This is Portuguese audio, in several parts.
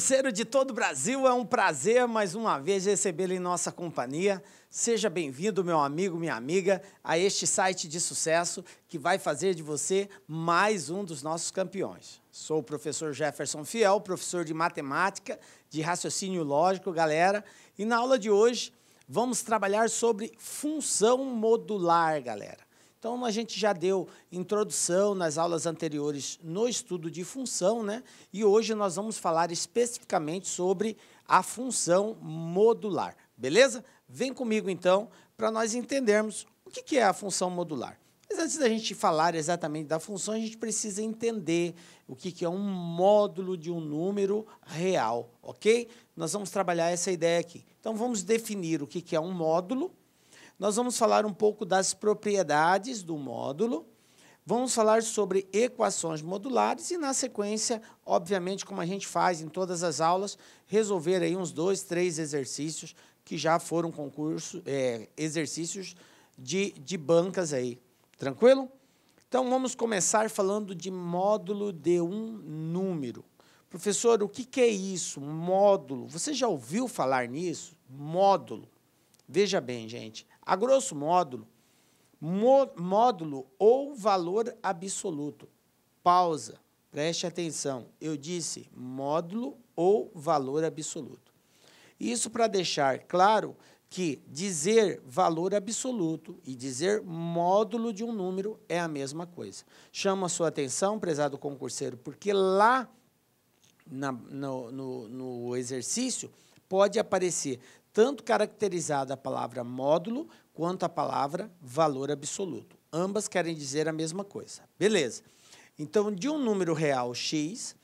curseiro de todo o Brasil, é um prazer mais uma vez recebê-lo em nossa companhia. Seja bem-vindo, meu amigo, minha amiga, a este site de sucesso que vai fazer de você mais um dos nossos campeões. Sou o professor Jefferson Fiel, professor de matemática, de raciocínio lógico, galera, e na aula de hoje vamos trabalhar sobre função modular, galera. Então, a gente já deu introdução nas aulas anteriores no estudo de função, né? e hoje nós vamos falar especificamente sobre a função modular. Beleza? Vem comigo, então, para nós entendermos o que é a função modular. Mas antes da gente falar exatamente da função, a gente precisa entender o que é um módulo de um número real, ok? Nós vamos trabalhar essa ideia aqui. Então, vamos definir o que é um módulo, nós vamos falar um pouco das propriedades do módulo, vamos falar sobre equações modulares e, na sequência, obviamente, como a gente faz em todas as aulas, resolver aí uns dois, três exercícios que já foram concurso, é, exercícios de, de bancas aí. Tranquilo? Então, vamos começar falando de módulo de um número. Professor, o que é isso? Módulo. Você já ouviu falar nisso? Módulo. Veja bem, gente. A grosso modo, módulo ou valor absoluto. Pausa, preste atenção. Eu disse módulo ou valor absoluto. Isso para deixar claro que dizer valor absoluto e dizer módulo de um número é a mesma coisa. Chama a sua atenção, prezado concurseiro, porque lá na, no, no, no exercício pode aparecer tanto caracterizada a palavra módulo quanto a palavra valor absoluto. Ambas querem dizer a mesma coisa. Beleza. Então, de um número real x,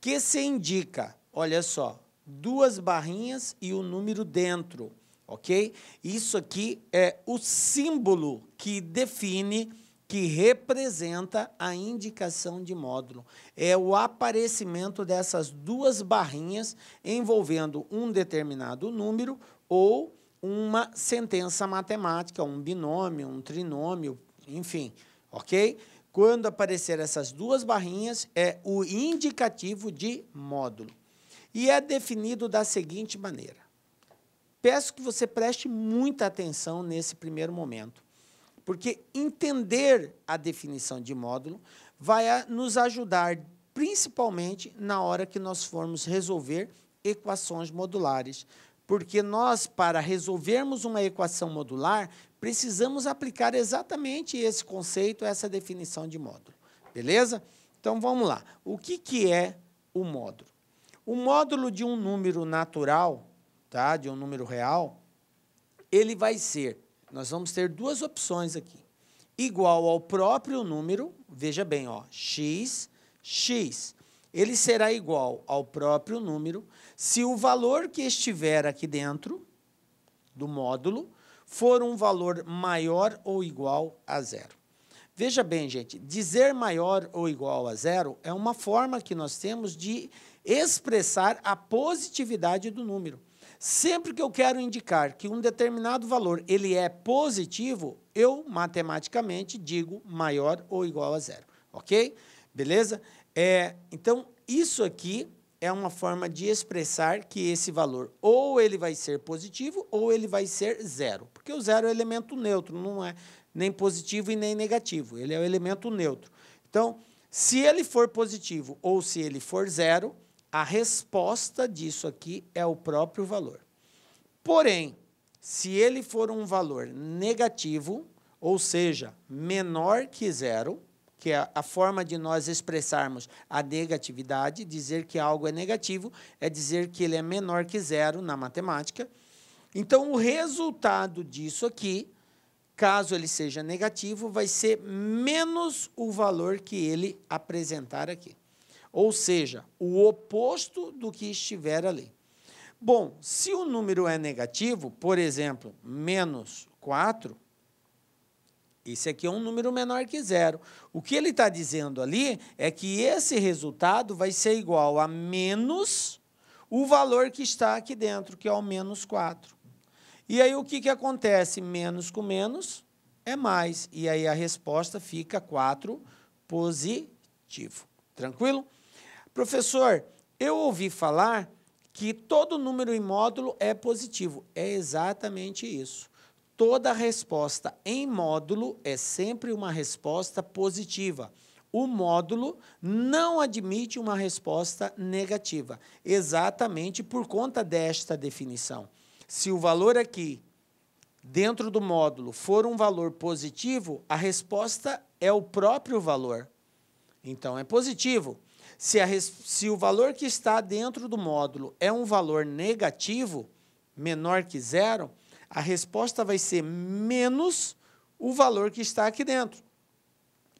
que se indica, olha só, duas barrinhas e o um número dentro, ok? Isso aqui é o símbolo que define, que representa a indicação de módulo. É o aparecimento dessas duas barrinhas envolvendo um determinado número ou uma sentença matemática, um binômio, um trinômio, enfim, ok? Quando aparecer essas duas barrinhas, é o indicativo de módulo. E é definido da seguinte maneira. Peço que você preste muita atenção nesse primeiro momento, porque entender a definição de módulo vai nos ajudar principalmente na hora que nós formos resolver equações modulares, porque nós, para resolvermos uma equação modular, precisamos aplicar exatamente esse conceito, essa definição de módulo. Beleza? Então vamos lá. O que, que é o módulo? O módulo de um número natural, tá? de um número real, ele vai ser, nós vamos ter duas opções aqui, igual ao próprio número, veja bem, ó, x, x, ele será igual ao próprio número, se o valor que estiver aqui dentro do módulo for um valor maior ou igual a zero. Veja bem, gente, dizer maior ou igual a zero é uma forma que nós temos de expressar a positividade do número. Sempre que eu quero indicar que um determinado valor ele é positivo, eu matematicamente digo maior ou igual a zero, ok? Beleza? É, então, isso aqui é uma forma de expressar que esse valor ou ele vai ser positivo ou ele vai ser zero. Porque o zero é elemento neutro, não é nem positivo e nem negativo, ele é o elemento neutro. Então, se ele for positivo ou se ele for zero, a resposta disso aqui é o próprio valor. Porém, se ele for um valor negativo, ou seja, menor que zero, que a forma de nós expressarmos a negatividade, dizer que algo é negativo, é dizer que ele é menor que zero na matemática. Então, o resultado disso aqui, caso ele seja negativo, vai ser menos o valor que ele apresentar aqui. Ou seja, o oposto do que estiver ali. Bom, se o número é negativo, por exemplo, menos 4, esse aqui é um número menor que zero. O que ele está dizendo ali é que esse resultado vai ser igual a menos o valor que está aqui dentro, que é o menos 4. E aí o que, que acontece? Menos com menos é mais. E aí a resposta fica 4 positivo. Tranquilo? Professor, eu ouvi falar que todo número em módulo é positivo. É exatamente isso. Toda resposta em módulo é sempre uma resposta positiva. O módulo não admite uma resposta negativa, exatamente por conta desta definição. Se o valor aqui, dentro do módulo, for um valor positivo, a resposta é o próprio valor. Então, é positivo. Se, a, se o valor que está dentro do módulo é um valor negativo, menor que zero, a resposta vai ser menos o valor que está aqui dentro.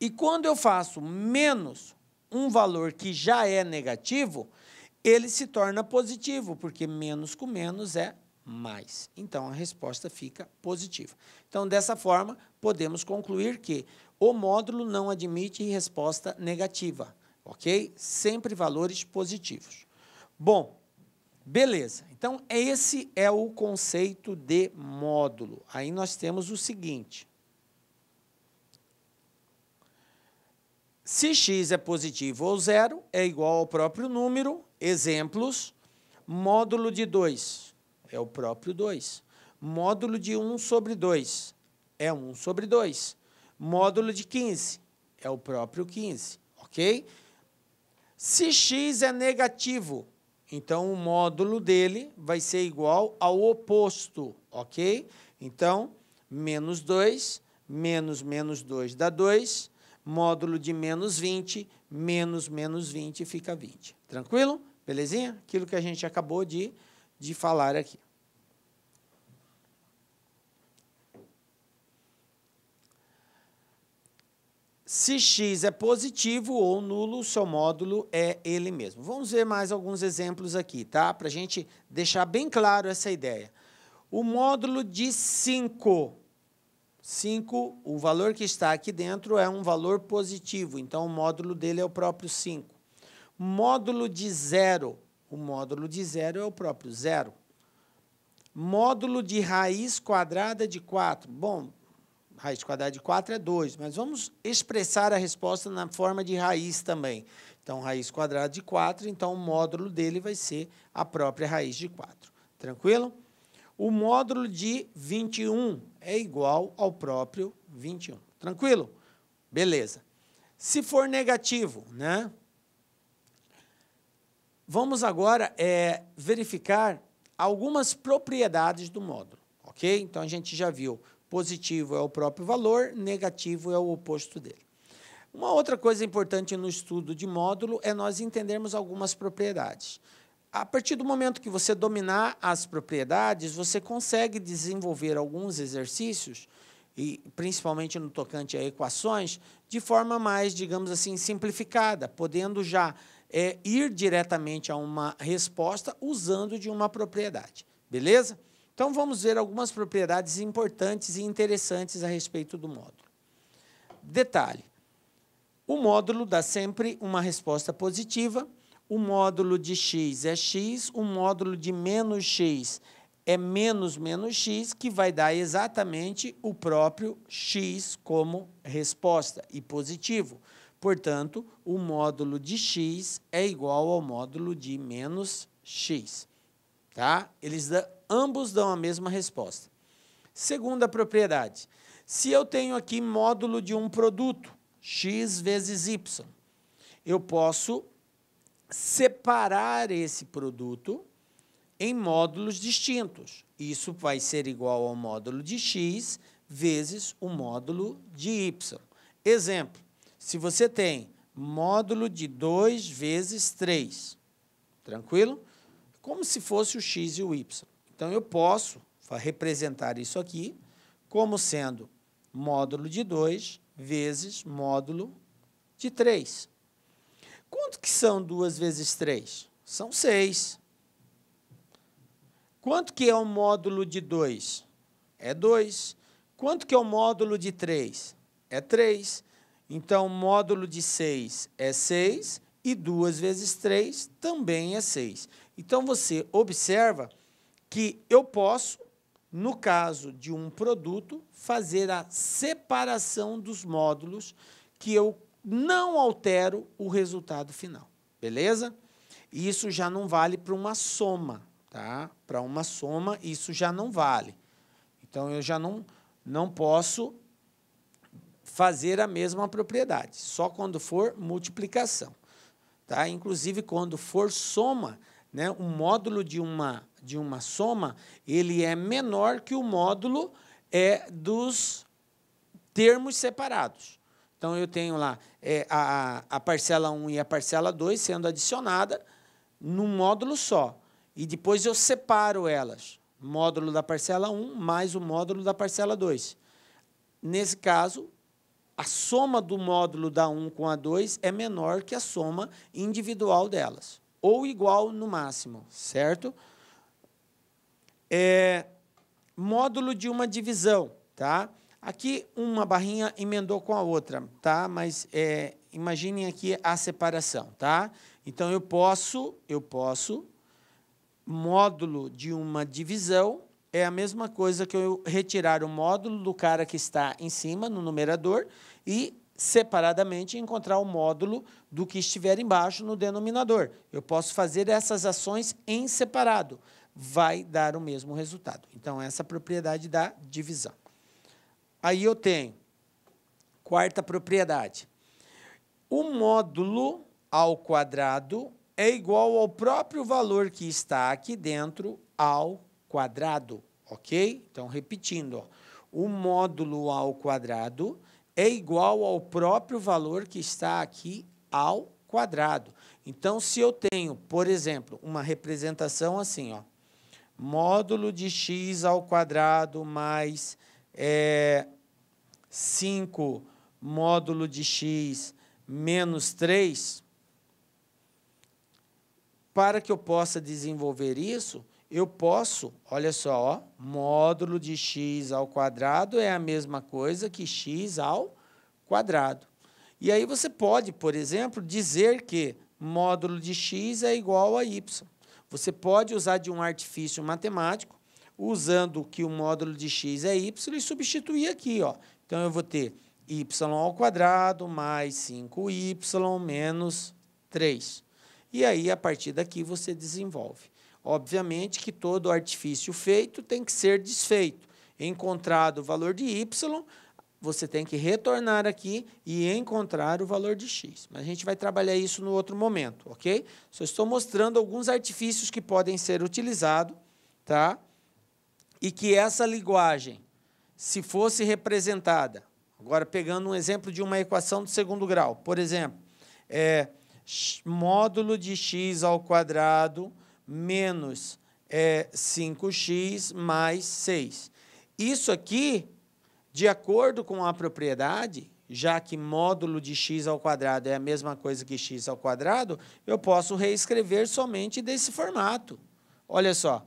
E quando eu faço menos um valor que já é negativo, ele se torna positivo, porque menos com menos é mais. Então a resposta fica positiva. Então, dessa forma, podemos concluir que o módulo não admite resposta negativa, ok? Sempre valores positivos. Bom, Beleza. Então, esse é o conceito de módulo. Aí nós temos o seguinte. Se x é positivo ou zero, é igual ao próprio número. Exemplos. Módulo de 2 é o próprio 2. Módulo de 1 um sobre 2 é 1 um sobre 2. Módulo de 15 é o próprio 15, ok? Se x é negativo, então, o módulo dele vai ser igual ao oposto, ok? Então, menos 2, menos menos 2 dá 2, módulo de menos 20, menos menos 20 fica 20. Tranquilo? Belezinha? Aquilo que a gente acabou de, de falar aqui. Se x é positivo ou nulo, o seu módulo é ele mesmo. Vamos ver mais alguns exemplos aqui, tá? Para a gente deixar bem claro essa ideia. O módulo de 5. 5, o valor que está aqui dentro é um valor positivo, então o módulo dele é o próprio 5. Módulo de 0. O módulo de 0 é o próprio 0. Módulo de raiz quadrada de 4. Bom, Raiz quadrada de 4 é 2, mas vamos expressar a resposta na forma de raiz também. Então, raiz quadrada de 4, então o módulo dele vai ser a própria raiz de 4. Tranquilo? O módulo de 21 é igual ao próprio 21. Tranquilo? Beleza. Se for negativo, né? Vamos agora é, verificar algumas propriedades do módulo, ok? Então, a gente já viu Positivo é o próprio valor, negativo é o oposto dele. Uma outra coisa importante no estudo de módulo é nós entendermos algumas propriedades. A partir do momento que você dominar as propriedades, você consegue desenvolver alguns exercícios, e principalmente no tocante a equações, de forma mais, digamos assim, simplificada, podendo já é, ir diretamente a uma resposta usando de uma propriedade. Beleza? Então, vamos ver algumas propriedades importantes e interessantes a respeito do módulo. Detalhe: o módulo dá sempre uma resposta positiva, o módulo de x é x, o módulo de menos x é menos menos x, que vai dar exatamente o próprio x como resposta e positivo. Portanto, o módulo de x é igual ao módulo de menos x. Tá? Eles ambos dão a mesma resposta. Segunda propriedade: se eu tenho aqui módulo de um produto, x vezes y, eu posso separar esse produto em módulos distintos. Isso vai ser igual ao módulo de x vezes o módulo de y. Exemplo: se você tem módulo de 2 vezes 3, tranquilo? Como se fosse o x e o y. Então, eu posso representar isso aqui como sendo módulo de 2 vezes módulo de 3. Quanto que são 2 vezes 3? São 6. Quanto que é o módulo de 2? É 2. Quanto que é o módulo de 3? É 3. Então, módulo de 6 é 6 e 2 vezes 3 também é 6. Então, você observa que eu posso, no caso de um produto, fazer a separação dos módulos que eu não altero o resultado final. Beleza? Isso já não vale para uma soma, tá? Para uma soma, isso já não vale. Então, eu já não, não posso fazer a mesma propriedade, só quando for multiplicação. Tá? Inclusive, quando for soma, né, O módulo de uma de uma soma, ele é menor que o módulo é dos termos separados. Então, eu tenho lá é, a, a parcela 1 e a parcela 2 sendo adicionada num módulo só. E depois eu separo elas. Módulo da parcela 1 mais o módulo da parcela 2. Nesse caso, a soma do módulo da 1 com a 2 é menor que a soma individual delas, ou igual no máximo, certo? é, módulo de uma divisão, tá? Aqui uma barrinha emendou com a outra, tá? Mas é, imaginem aqui a separação, tá? Então eu posso, eu posso módulo de uma divisão é a mesma coisa que eu retirar o módulo do cara que está em cima no numerador e separadamente encontrar o módulo do que estiver embaixo no denominador. Eu posso fazer essas ações em separado vai dar o mesmo resultado. Então, essa é a propriedade da divisão. Aí eu tenho quarta propriedade. O módulo ao quadrado é igual ao próprio valor que está aqui dentro ao quadrado, ok? Então, repetindo, ó. o módulo ao quadrado é igual ao próprio valor que está aqui ao quadrado. Então, se eu tenho, por exemplo, uma representação assim, ó, módulo de x ao quadrado mais é, 5 módulo de x menos 3, para que eu possa desenvolver isso, eu posso, olha só, ó, módulo de x ao quadrado é a mesma coisa que x ao quadrado. E aí você pode, por exemplo, dizer que módulo de x é igual a y. Você pode usar de um artifício matemático, usando que o módulo de x é y e substituir aqui. Ó. Então, eu vou ter y ao quadrado mais 5y menos 3. E aí, a partir daqui, você desenvolve. Obviamente que todo artifício feito tem que ser desfeito. Encontrado o valor de y, você tem que retornar aqui e encontrar o valor de x. Mas a gente vai trabalhar isso no outro momento, ok? Só estou mostrando alguns artifícios que podem ser utilizados, tá? E que essa linguagem, se fosse representada, agora pegando um exemplo de uma equação de segundo grau, por exemplo, é módulo de x ao quadrado menos é, 5x mais 6. Isso aqui de acordo com a propriedade, já que módulo de x ao quadrado é a mesma coisa que x ao quadrado, eu posso reescrever somente desse formato. Olha só,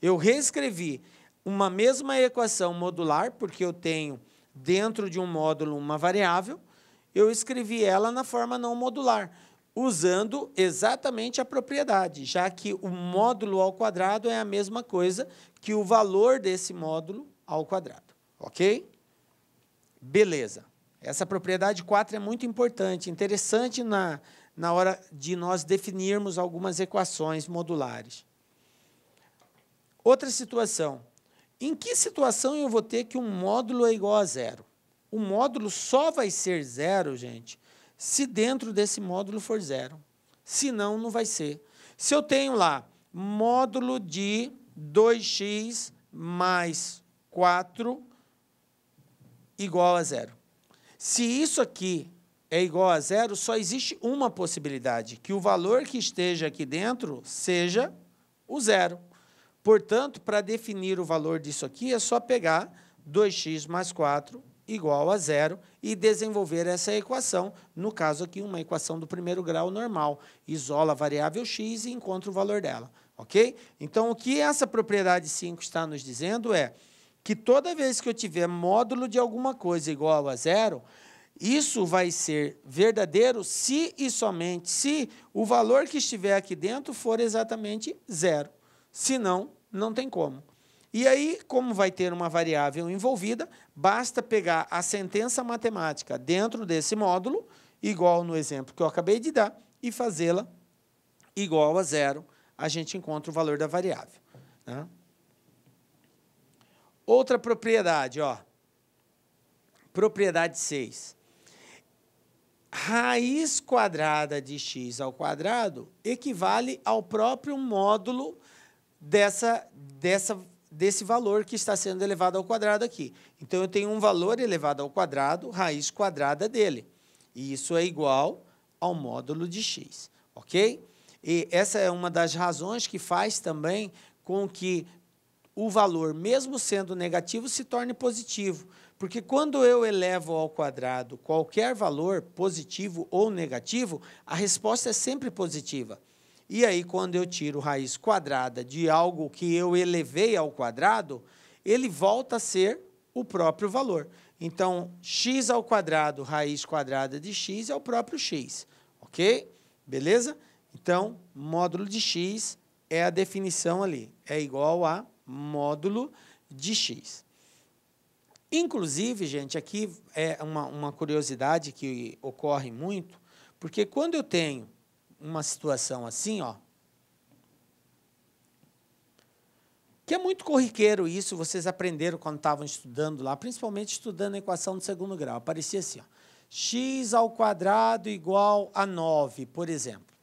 eu reescrevi uma mesma equação modular, porque eu tenho dentro de um módulo uma variável, eu escrevi ela na forma não modular, usando exatamente a propriedade, já que o módulo ao quadrado é a mesma coisa que o valor desse módulo ao quadrado, ok? Beleza. Essa propriedade 4 é muito importante, interessante na, na hora de nós definirmos algumas equações modulares. Outra situação. Em que situação eu vou ter que um módulo é igual a zero? O módulo só vai ser zero, gente, se dentro desse módulo for zero. Senão, não vai ser. Se eu tenho lá módulo de 2x mais 4 igual a zero. Se isso aqui é igual a zero, só existe uma possibilidade, que o valor que esteja aqui dentro seja o zero. Portanto, para definir o valor disso aqui, é só pegar 2x mais 4 igual a zero e desenvolver essa equação, no caso aqui, uma equação do primeiro grau normal. Isola a variável x e encontra o valor dela, ok? Então, o que essa propriedade 5 está nos dizendo é que toda vez que eu tiver módulo de alguma coisa igual a zero, isso vai ser verdadeiro se e somente se o valor que estiver aqui dentro for exatamente zero. Se não, não tem como. E aí, como vai ter uma variável envolvida, basta pegar a sentença matemática dentro desse módulo, igual no exemplo que eu acabei de dar, e fazê-la igual a zero. A gente encontra o valor da variável. Né? Outra propriedade, ó. Propriedade 6. Raiz quadrada de x ao quadrado equivale ao próprio módulo dessa, dessa, desse valor que está sendo elevado ao quadrado aqui. Então, eu tenho um valor elevado ao quadrado, raiz quadrada dele. E isso é igual ao módulo de x, ok? E essa é uma das razões que faz também com que o valor, mesmo sendo negativo, se torne positivo. Porque quando eu elevo ao quadrado qualquer valor, positivo ou negativo, a resposta é sempre positiva. E aí, quando eu tiro raiz quadrada de algo que eu elevei ao quadrado, ele volta a ser o próprio valor. Então, x ao quadrado, raiz quadrada de x é o próprio x, ok? Beleza? Então, módulo de x é a definição ali, é igual a módulo de x. Inclusive, gente, aqui é uma, uma curiosidade que ocorre muito, porque quando eu tenho uma situação assim, ó, que é muito corriqueiro isso, vocês aprenderam quando estavam estudando lá, principalmente estudando a equação de segundo grau. Aparecia assim, ó, x ao quadrado igual a 9, por exemplo.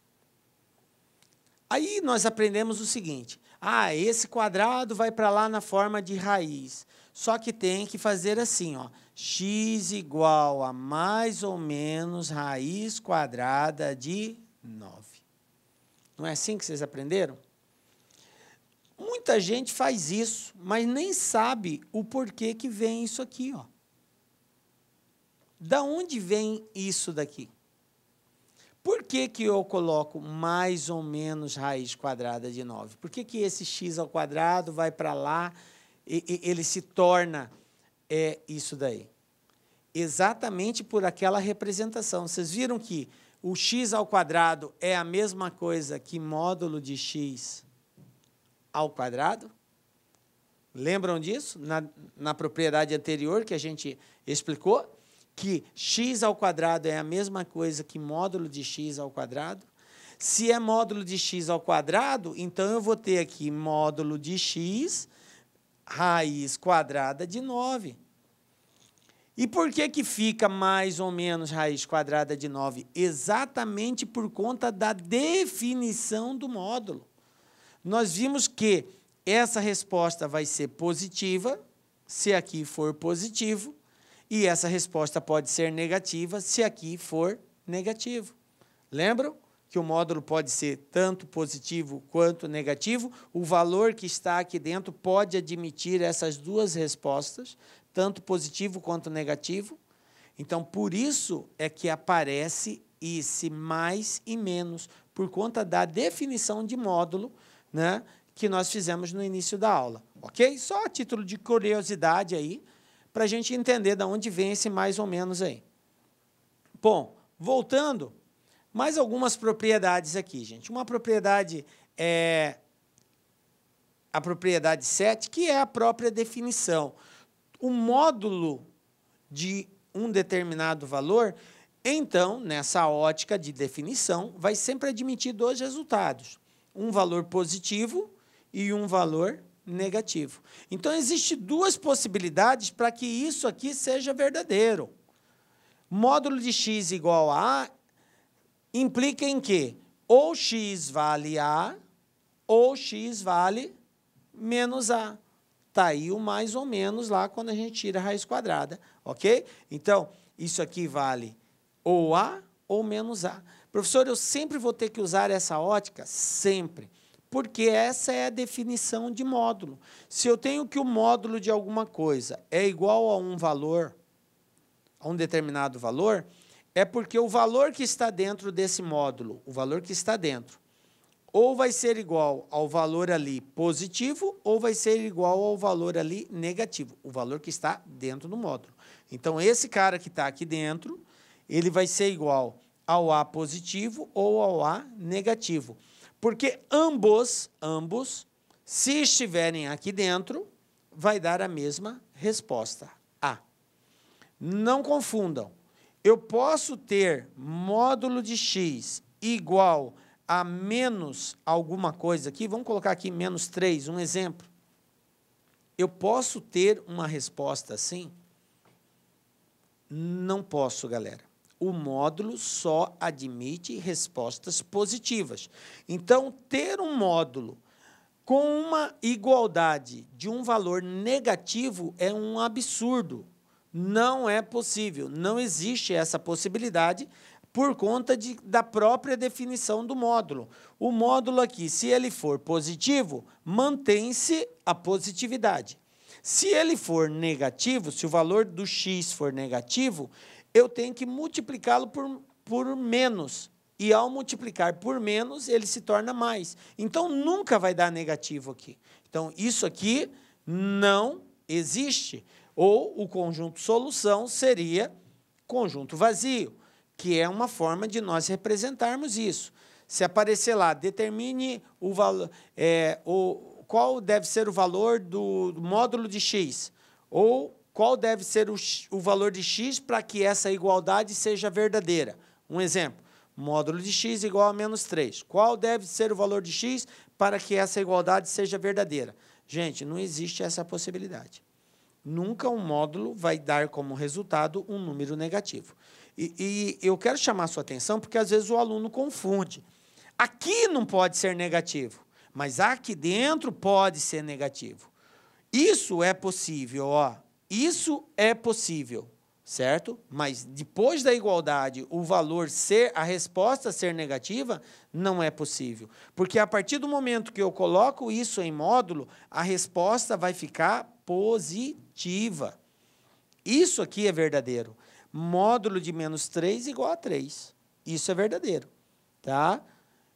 Aí nós aprendemos o seguinte, ah, esse quadrado vai para lá na forma de raiz. Só que tem que fazer assim, ó. x igual a mais ou menos raiz quadrada de 9. Não é assim que vocês aprenderam? Muita gente faz isso, mas nem sabe o porquê que vem isso aqui, ó. Da onde vem isso daqui? Por que, que eu coloco mais ou menos raiz quadrada de 9? Por que, que esse x ao quadrado vai para lá e, e, ele se torna é, isso daí? Exatamente por aquela representação. Vocês viram que o x ao quadrado é a mesma coisa que módulo de x ao quadrado? Lembram disso na, na propriedade anterior que a gente explicou? que x ao quadrado é a mesma coisa que módulo de x ao quadrado. Se é módulo de x ao quadrado, então eu vou ter aqui módulo de x raiz quadrada de 9. E por que, que fica mais ou menos raiz quadrada de 9? Exatamente por conta da definição do módulo. Nós vimos que essa resposta vai ser positiva, se aqui for positivo, e essa resposta pode ser negativa se aqui for negativo. Lembram que o módulo pode ser tanto positivo quanto negativo? O valor que está aqui dentro pode admitir essas duas respostas, tanto positivo quanto negativo. Então, por isso é que aparece esse mais e menos, por conta da definição de módulo né, que nós fizemos no início da aula. Ok? Só a título de curiosidade aí, para a gente entender de onde vem esse mais ou menos aí. Bom, voltando, mais algumas propriedades aqui, gente. Uma propriedade é a propriedade 7, que é a própria definição. O módulo de um determinado valor, então, nessa ótica de definição, vai sempre admitir dois resultados: um valor positivo e um valor negativo. Então, existe duas possibilidades para que isso aqui seja verdadeiro. Módulo de x igual a A implica em que ou x vale A ou x vale menos A. Está aí o mais ou menos lá quando a gente tira a raiz quadrada, ok? Então, isso aqui vale ou A ou menos A. Professor, eu sempre vou ter que usar essa ótica? Sempre porque essa é a definição de módulo. Se eu tenho que o módulo de alguma coisa é igual a um valor, a um determinado valor, é porque o valor que está dentro desse módulo, o valor que está dentro, ou vai ser igual ao valor ali positivo, ou vai ser igual ao valor ali negativo, o valor que está dentro do módulo. Então, esse cara que está aqui dentro, ele vai ser igual ao A positivo ou ao A negativo. Porque ambos, ambos, se estiverem aqui dentro, vai dar a mesma resposta. A. Não confundam. Eu posso ter módulo de x igual a menos alguma coisa aqui. Vamos colocar aqui menos 3, um exemplo. Eu posso ter uma resposta assim? Não posso, galera o módulo só admite respostas positivas. Então, ter um módulo com uma igualdade de um valor negativo é um absurdo. Não é possível, não existe essa possibilidade por conta de, da própria definição do módulo. O módulo aqui, se ele for positivo, mantém-se a positividade. Se ele for negativo, se o valor do x for negativo, eu tenho que multiplicá-lo por, por menos. E ao multiplicar por menos, ele se torna mais. Então nunca vai dar negativo aqui. Então isso aqui não existe. Ou o conjunto solução seria conjunto vazio, que é uma forma de nós representarmos isso. Se aparecer lá, determine o valor, é, o, qual deve ser o valor do, do módulo de x, ou qual deve ser o, o valor de x para que essa igualdade seja verdadeira. Um exemplo, módulo de x igual a menos 3. Qual deve ser o valor de x para que essa igualdade seja verdadeira? Gente, não existe essa possibilidade. Nunca um módulo vai dar como resultado um número negativo. E, e eu quero chamar a sua atenção porque às vezes o aluno confunde. Aqui não pode ser negativo, mas aqui dentro pode ser negativo. Isso é possível, ó. Isso é possível, certo? Mas depois da igualdade, o valor ser, a resposta ser negativa, não é possível. Porque a partir do momento que eu coloco isso em módulo, a resposta vai ficar positiva. Isso aqui é verdadeiro. Módulo de menos 3 igual a 3. Isso é verdadeiro, tá?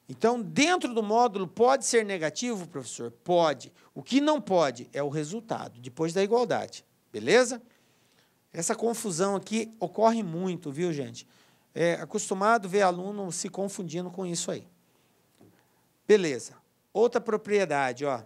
Então, dentro do módulo, pode ser negativo, professor? Pode. O que não pode é o resultado, depois da igualdade. Beleza? Essa confusão aqui ocorre muito, viu, gente? É acostumado ver aluno se confundindo com isso aí. Beleza. Outra propriedade, ó.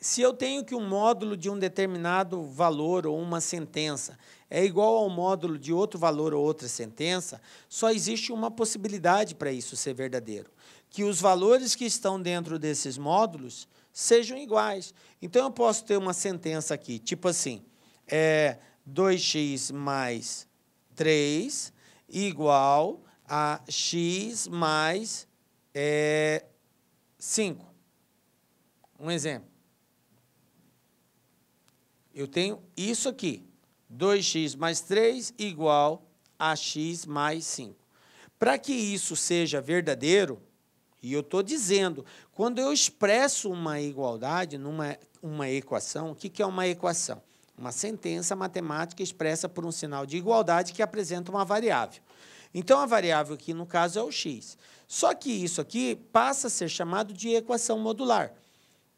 Se eu tenho que um módulo de um determinado valor ou uma sentença é igual ao módulo de outro valor ou outra sentença, só existe uma possibilidade para isso ser verdadeiro: que os valores que estão dentro desses módulos sejam iguais. Então eu posso ter uma sentença aqui, tipo assim: é 2x mais 3 igual a x mais é, 5. Um exemplo. Eu tenho isso aqui. 2x mais 3 igual a x mais 5. Para que isso seja verdadeiro, e eu estou dizendo, quando eu expresso uma igualdade numa uma equação, o que, que é uma equação? Uma sentença matemática expressa por um sinal de igualdade que apresenta uma variável. Então, a variável aqui, no caso, é o x. Só que isso aqui passa a ser chamado de equação modular,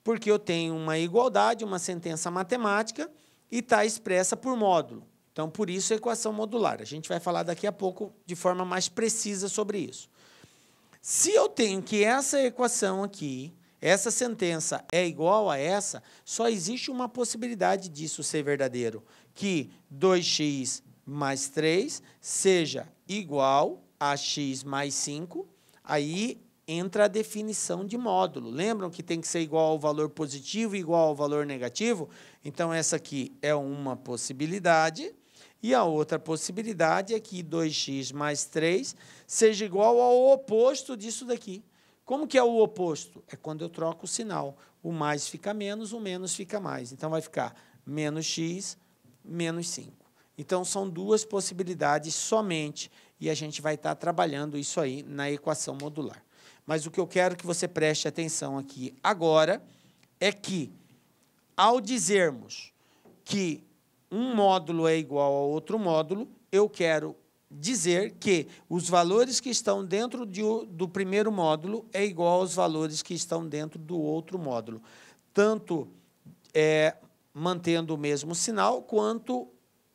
porque eu tenho uma igualdade, uma sentença matemática, e está expressa por módulo. Então, por isso, equação modular. A gente vai falar daqui a pouco de forma mais precisa sobre isso. Se eu tenho que essa equação aqui essa sentença é igual a essa, só existe uma possibilidade disso ser verdadeiro, que 2x mais 3 seja igual a x mais 5, aí entra a definição de módulo. Lembram que tem que ser igual ao valor positivo e igual ao valor negativo? Então, essa aqui é uma possibilidade. E a outra possibilidade é que 2x mais 3 seja igual ao oposto disso daqui. Como que é o oposto? É quando eu troco o sinal. O mais fica menos, o menos fica mais. Então, vai ficar menos x, menos 5. Então, são duas possibilidades somente, e a gente vai estar trabalhando isso aí na equação modular. Mas o que eu quero que você preste atenção aqui agora é que, ao dizermos que um módulo é igual a outro módulo, eu quero dizer que os valores que estão dentro de, do primeiro módulo é igual aos valores que estão dentro do outro módulo, tanto é, mantendo o mesmo sinal quanto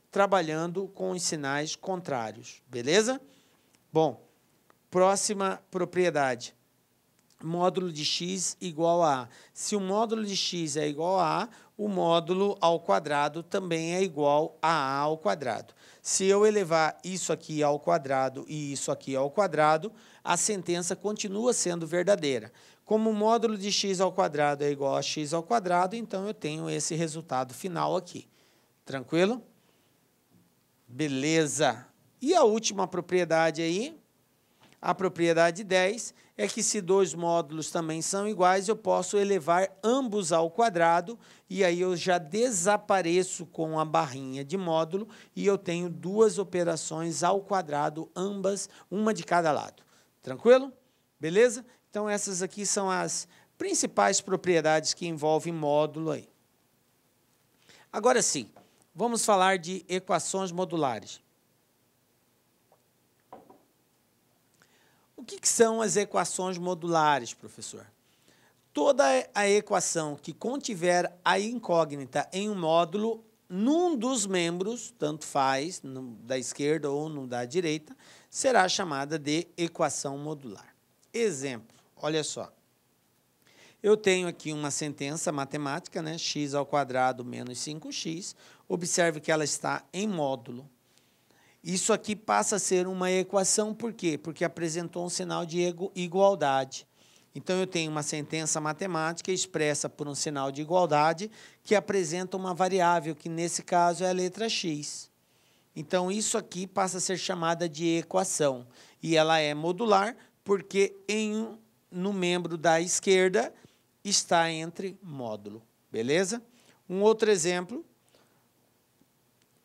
trabalhando com os sinais contrários, beleza? Bom, próxima propriedade. Módulo de x igual a a. Se o módulo de x é igual a a, o módulo ao quadrado também é igual a a ao quadrado. Se eu elevar isso aqui ao quadrado e isso aqui ao quadrado, a sentença continua sendo verdadeira. Como o módulo de x ao quadrado é igual a x ao quadrado, então eu tenho esse resultado final aqui. Tranquilo? Beleza. E a última propriedade aí? A propriedade 10 é que se dois módulos também são iguais, eu posso elevar ambos ao quadrado e aí eu já desapareço com a barrinha de módulo e eu tenho duas operações ao quadrado, ambas, uma de cada lado. Tranquilo? Beleza? Então essas aqui são as principais propriedades que envolvem módulo aí. Agora sim, vamos falar de equações modulares. O que, que são as equações modulares, professor? Toda a equação que contiver a incógnita em um módulo, num dos membros, tanto faz, no, da esquerda ou no da direita, será chamada de equação modular. Exemplo, olha só. Eu tenho aqui uma sentença matemática, né? x ao quadrado menos 5x. Observe que ela está em módulo. Isso aqui passa a ser uma equação, por quê? Porque apresentou um sinal de igualdade. Então, eu tenho uma sentença matemática expressa por um sinal de igualdade que apresenta uma variável, que nesse caso é a letra x. Então, isso aqui passa a ser chamada de equação. E ela é modular porque em, no membro da esquerda está entre módulo. Beleza? Um outro exemplo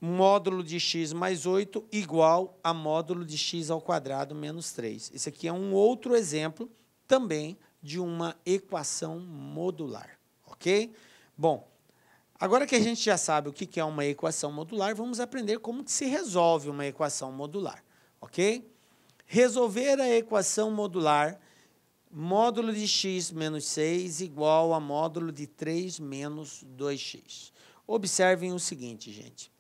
módulo de x mais 8 igual a módulo de x ao quadrado menos 3. Esse aqui é um outro exemplo também de uma equação modular, ok? Bom, agora que a gente já sabe o que é uma equação modular, vamos aprender como que se resolve uma equação modular, ok? Resolver a equação modular, módulo de x menos 6 igual a módulo de 3 menos 2x. Observem o seguinte, gente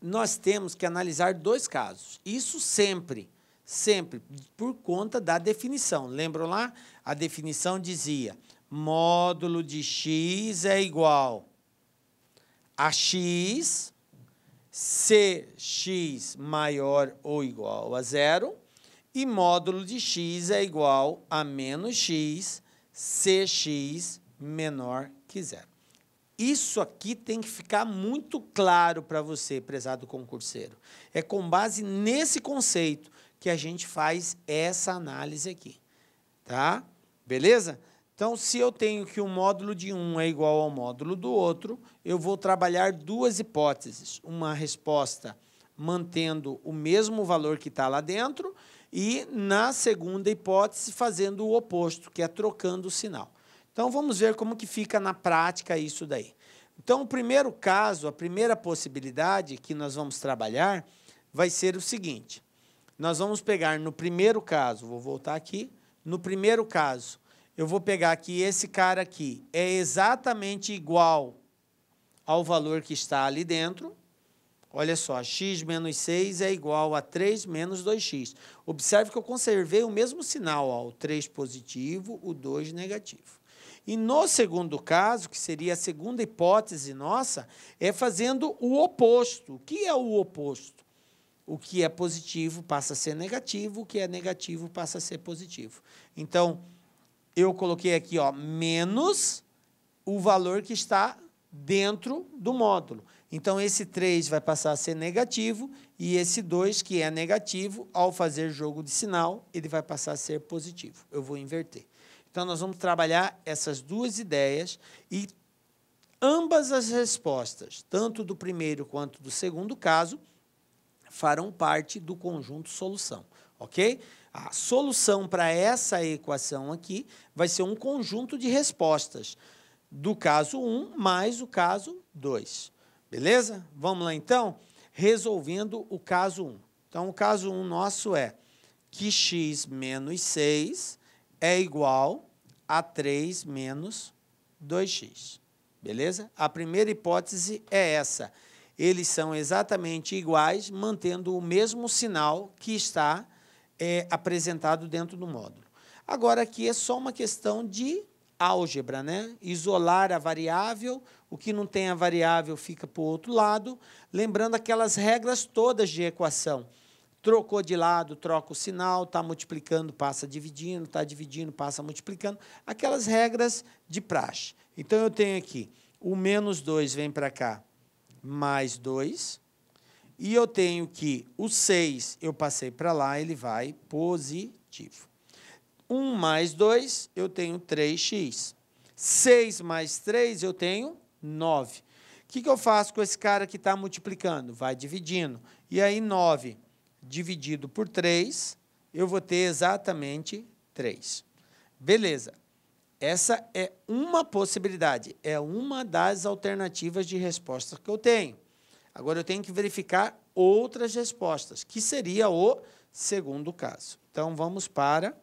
nós temos que analisar dois casos. Isso sempre, sempre, por conta da definição. Lembram lá? A definição dizia: módulo de x é igual a x se x maior ou igual a zero e módulo de x é igual a menos x se x menor que zero. Isso aqui tem que ficar muito claro para você, prezado concurseiro. É com base nesse conceito que a gente faz essa análise aqui, tá? Beleza? Então, se eu tenho que o um módulo de um é igual ao módulo do outro, eu vou trabalhar duas hipóteses. Uma resposta mantendo o mesmo valor que está lá dentro e, na segunda hipótese, fazendo o oposto, que é trocando o sinal. Então vamos ver como que fica na prática isso daí. Então o primeiro caso, a primeira possibilidade que nós vamos trabalhar vai ser o seguinte: nós vamos pegar no primeiro caso, vou voltar aqui, no primeiro caso, eu vou pegar que esse cara aqui é exatamente igual ao valor que está ali dentro. Olha só, x menos 6 é igual a 3 menos 2x. Observe que eu conservei o mesmo sinal, ó, o 3 positivo, o 2 negativo. E no segundo caso, que seria a segunda hipótese nossa, é fazendo o oposto. O que é o oposto? O que é positivo passa a ser negativo, o que é negativo passa a ser positivo. Então, eu coloquei aqui, ó, menos o valor que está dentro do módulo. Então, esse 3 vai passar a ser negativo e esse 2, que é negativo, ao fazer jogo de sinal, ele vai passar a ser positivo. Eu vou inverter. Então, nós vamos trabalhar essas duas ideias e ambas as respostas, tanto do primeiro quanto do segundo caso, farão parte do conjunto solução, ok? A solução para essa equação aqui vai ser um conjunto de respostas do caso 1 mais o caso 2. Beleza? Vamos lá então? Resolvendo o caso 1. Então, o caso 1 nosso é que x menos 6 é igual a 3 menos 2x. Beleza? A primeira hipótese é essa. Eles são exatamente iguais, mantendo o mesmo sinal que está é, apresentado dentro do módulo. Agora, aqui é só uma questão de álgebra, né? Isolar a variável, o que não tem a variável fica para o outro lado, lembrando aquelas regras todas de equação. Trocou de lado, troca o sinal, está multiplicando, passa dividindo, está dividindo, passa multiplicando. Aquelas regras de praxe. Então, eu tenho aqui o menos 2 vem para cá, mais 2. E eu tenho que o 6 eu passei para lá, ele vai positivo. 1 mais 2, eu tenho 3x. 6 mais 3, eu tenho 9. O que, que eu faço com esse cara que está multiplicando? Vai dividindo. E aí, 9 dividido por 3, eu vou ter exatamente 3. Beleza. Essa é uma possibilidade, é uma das alternativas de respostas que eu tenho. Agora eu tenho que verificar outras respostas, que seria o segundo caso. Então vamos para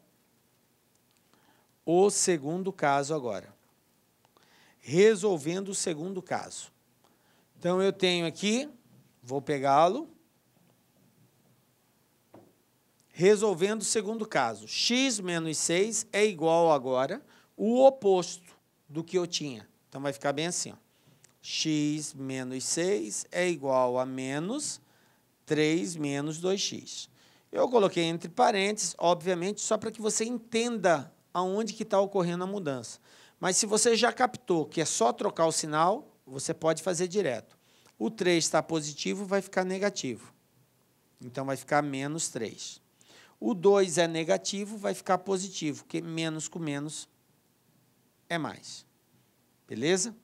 o segundo caso agora. Resolvendo o segundo caso. Então eu tenho aqui, vou pegá-lo, Resolvendo o segundo caso, x menos 6 é igual agora o oposto do que eu tinha. Então, vai ficar bem assim. Ó. x menos 6 é igual a menos 3 menos 2x. Eu coloquei entre parênteses, obviamente, só para que você entenda aonde que está ocorrendo a mudança. Mas se você já captou que é só trocar o sinal, você pode fazer direto. O 3 está positivo, vai ficar negativo. Então, vai ficar menos 3. O 2 é negativo, vai ficar positivo, porque menos com menos é mais. Beleza?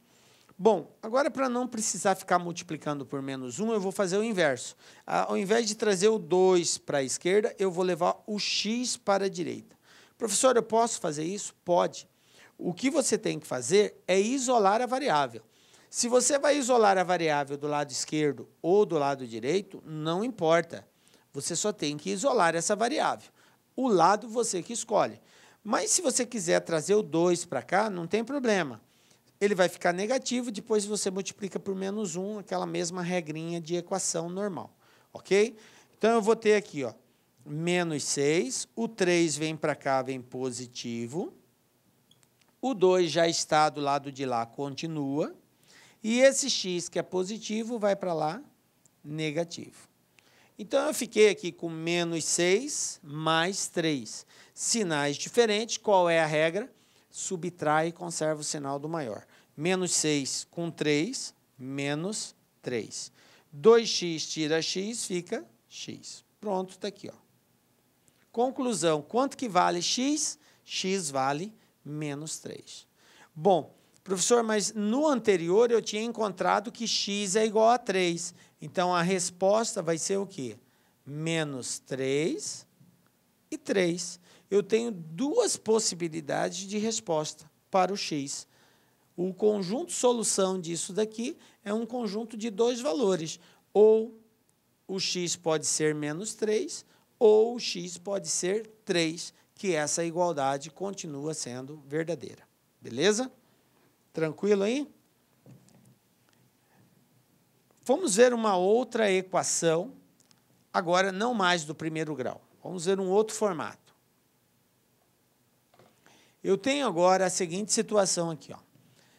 Bom, agora para não precisar ficar multiplicando por menos 1, eu vou fazer o inverso. Ah, ao invés de trazer o 2 para a esquerda, eu vou levar o x para a direita. Professor, eu posso fazer isso? Pode. O que você tem que fazer é isolar a variável. Se você vai isolar a variável do lado esquerdo ou do lado direito, não importa. Você só tem que isolar essa variável. O lado você que escolhe. Mas se você quiser trazer o 2 para cá, não tem problema. Ele vai ficar negativo, depois você multiplica por menos 1, aquela mesma regrinha de equação normal. Ok? Então eu vou ter aqui, ó, menos 6. O 3 vem para cá, vem positivo. O 2 já está do lado de lá, continua. E esse x que é positivo vai para lá, negativo. Então eu fiquei aqui com menos 6 mais 3. Sinais diferentes, qual é a regra? Subtrai e conserva o sinal do maior. Menos 6 com 3, menos 3. 2x tira x, fica x. Pronto, está aqui. Ó. Conclusão, quanto que vale x? x vale menos 3. Bom, professor, mas no anterior eu tinha encontrado que x é igual a 3. Então a resposta vai ser o quê? Menos 3 e 3. Eu tenho duas possibilidades de resposta para o x. O conjunto solução disso daqui é um conjunto de dois valores. Ou o x pode ser menos 3, ou o x pode ser 3, que essa igualdade continua sendo verdadeira. Beleza? Tranquilo aí? Vamos ver uma outra equação, agora não mais do primeiro grau. Vamos ver um outro formato. Eu tenho agora a seguinte situação aqui, ó.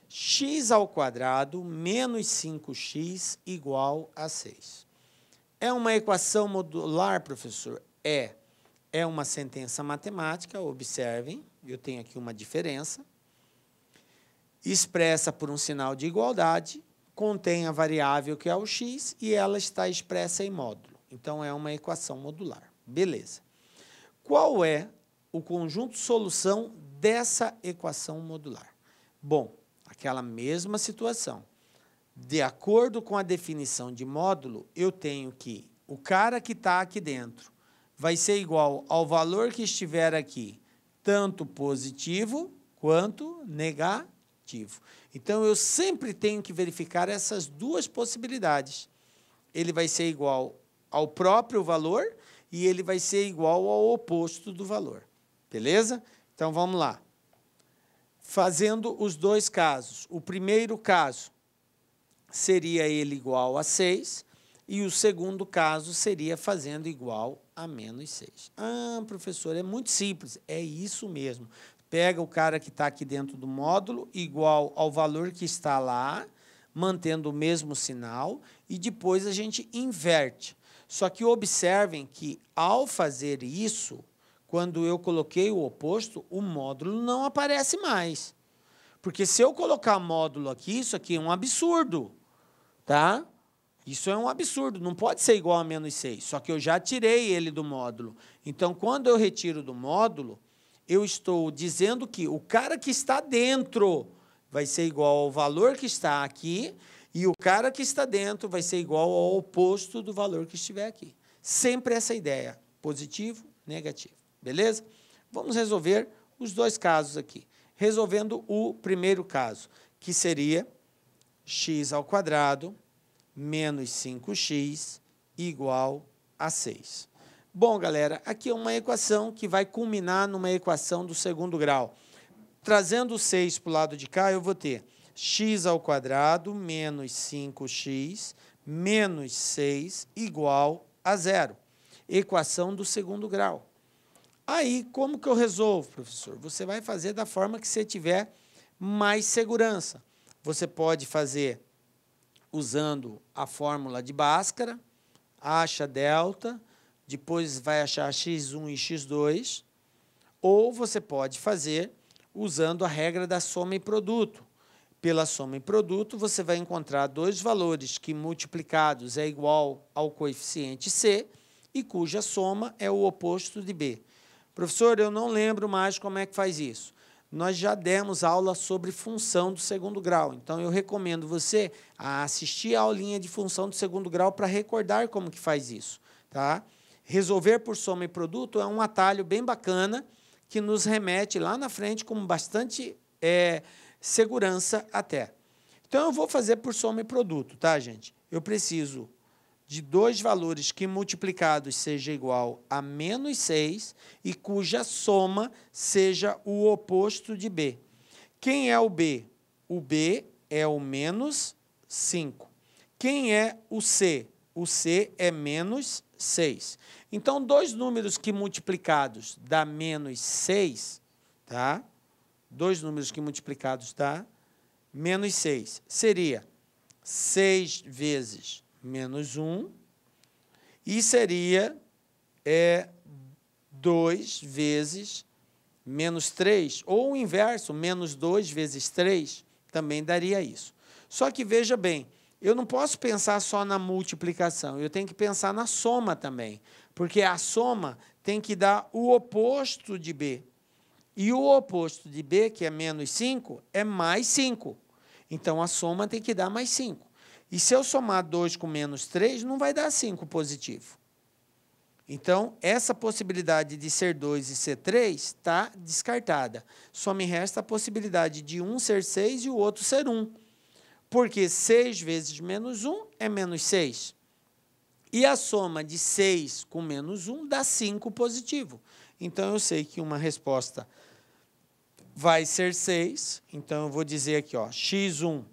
x ao quadrado menos 5x igual a 6. É uma equação modular, professor? É. É uma sentença matemática, observem, eu tenho aqui uma diferença, expressa por um sinal de igualdade, contém a variável que é o x e ela está expressa em módulo. Então é uma equação modular. Beleza. Qual é o conjunto solução dessa equação modular? Bom, aquela mesma situação. De acordo com a definição de módulo, eu tenho que o cara que está aqui dentro vai ser igual ao valor que estiver aqui, tanto positivo quanto negativo então eu sempre tenho que verificar essas duas possibilidades. Ele vai ser igual ao próprio valor e ele vai ser igual ao oposto do valor. Beleza? Então vamos lá. Fazendo os dois casos. O primeiro caso seria ele igual a 6 e o segundo caso seria fazendo igual a menos 6. Ah, professor, é muito simples. É isso mesmo pega o cara que está aqui dentro do módulo, igual ao valor que está lá, mantendo o mesmo sinal, e depois a gente inverte. Só que observem que, ao fazer isso, quando eu coloquei o oposto, o módulo não aparece mais. Porque se eu colocar módulo aqui, isso aqui é um absurdo. Tá? Isso é um absurdo, não pode ser igual a menos 6. Só que eu já tirei ele do módulo. Então, quando eu retiro do módulo, eu estou dizendo que o cara que está dentro vai ser igual ao valor que está aqui e o cara que está dentro vai ser igual ao oposto do valor que estiver aqui. Sempre essa ideia, positivo, negativo. Beleza? Vamos resolver os dois casos aqui. Resolvendo o primeiro caso, que seria x ao quadrado menos 5x igual a 6. Bom, galera, aqui é uma equação que vai culminar numa equação do segundo grau. Trazendo o 6 para o lado de cá, eu vou ter x ao quadrado menos 5x menos 6 igual a zero. Equação do segundo grau. Aí, como que eu resolvo, professor? Você vai fazer da forma que você tiver mais segurança. Você pode fazer usando a fórmula de Bhaskara, acha delta depois vai achar x1 e x2, ou você pode fazer usando a regra da soma e produto. Pela soma e produto, você vai encontrar dois valores que multiplicados é igual ao coeficiente c e cuja soma é o oposto de b. Professor, eu não lembro mais como é que faz isso. Nós já demos aula sobre função do segundo grau, então eu recomendo você a assistir a aulinha de função do segundo grau para recordar como que faz isso, tá? resolver por soma e produto é um atalho bem bacana que nos remete lá na frente com bastante é, segurança até. Então, eu vou fazer por soma e produto, tá, gente? Eu preciso de dois valores que multiplicados seja igual a menos 6 e cuja soma seja o oposto de b. Quem é o b? O b é o menos 5. Quem é o c? O c é menos 6. Então, dois números que multiplicados dá menos 6, tá? Dois números que multiplicados dá menos 6. Seria 6 vezes menos 1 e seria é, 2 vezes menos 3, ou o inverso, menos 2 vezes 3, também daria isso. Só que veja bem, eu não posso pensar só na multiplicação, eu tenho que pensar na soma também, porque a soma tem que dar o oposto de B. E o oposto de B, que é menos 5, é mais 5. Então a soma tem que dar mais 5. E se eu somar 2 com menos 3, não vai dar 5 positivo. Então, essa possibilidade de ser 2 e ser 3 está descartada. Só me resta a possibilidade de um ser 6 e o outro ser 1. Um porque 6 vezes menos 1 é menos 6. E a soma de 6 com menos 1 dá 5 positivo. Então, eu sei que uma resposta vai ser 6. Então, eu vou dizer aqui, ó, x1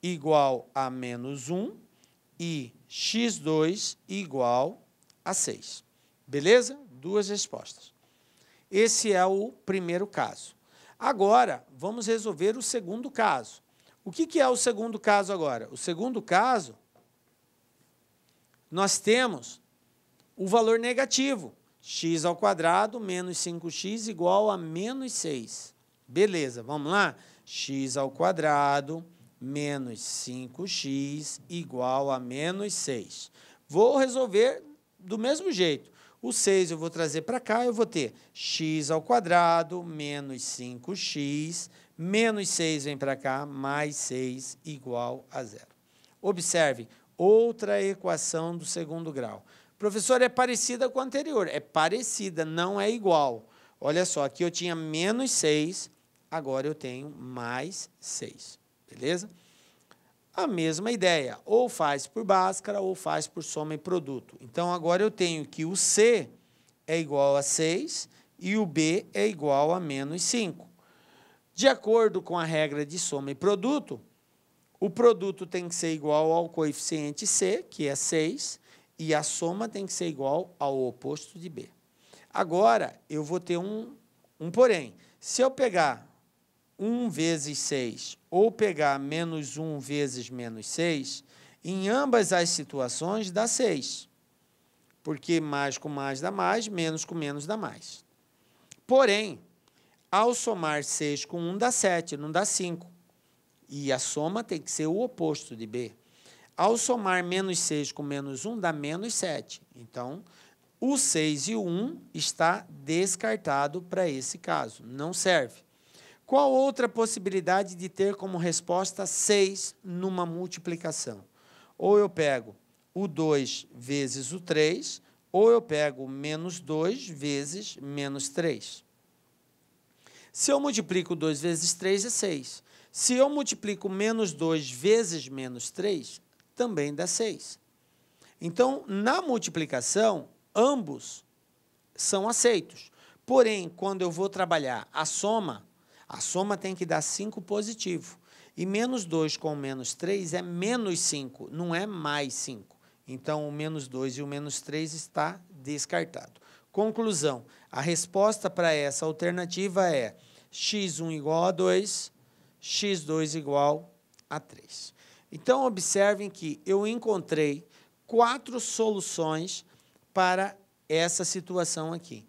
igual a menos 1 e x2 igual a 6. Beleza? Duas respostas. Esse é o primeiro caso. Agora, vamos resolver o segundo caso. O que, que é o segundo caso agora? O segundo caso, nós temos o valor negativo, x ao quadrado menos 5x igual a menos 6. Beleza, vamos lá? x ao quadrado menos 5x igual a menos 6. Vou resolver do mesmo jeito. O 6 eu vou trazer para cá, eu vou ter x ao quadrado menos 5x Menos 6 vem para cá, mais 6 igual a zero. Observe, outra equação do segundo grau. Professor, é parecida com a anterior. É parecida, não é igual. Olha só, aqui eu tinha menos 6, agora eu tenho mais 6. Beleza? A mesma ideia, ou faz por báscara ou faz por soma e produto. Então, agora eu tenho que o C é igual a 6 e o B é igual a menos 5. De acordo com a regra de soma e produto, o produto tem que ser igual ao coeficiente C, que é 6, e a soma tem que ser igual ao oposto de B. Agora, eu vou ter um, um porém. Se eu pegar 1 vezes 6 ou pegar menos 1 vezes menos 6, em ambas as situações dá 6. Porque mais com mais dá mais, menos com menos dá mais. Porém, ao somar 6 com 1 dá 7, não dá 5. E a soma tem que ser o oposto de B. Ao somar menos 6 com menos 1 dá menos 7. Então, o 6 e o 1 está descartado para esse caso, não serve. Qual outra possibilidade de ter como resposta 6 numa multiplicação? Ou eu pego o 2 vezes o 3, ou eu pego menos 2 vezes menos 3. Se eu multiplico 2 vezes 3, é 6. Se eu multiplico menos 2 vezes menos 3, também dá 6. Então, na multiplicação, ambos são aceitos. Porém, quando eu vou trabalhar a soma, a soma tem que dar 5 positivo. E menos 2 com menos 3 é menos 5, não é mais 5. Então, o menos 2 e o menos 3 está descartado. Conclusão: a resposta para essa alternativa é x1 igual a 2, x2 igual a 3. Então, observem que eu encontrei quatro soluções para essa situação aqui.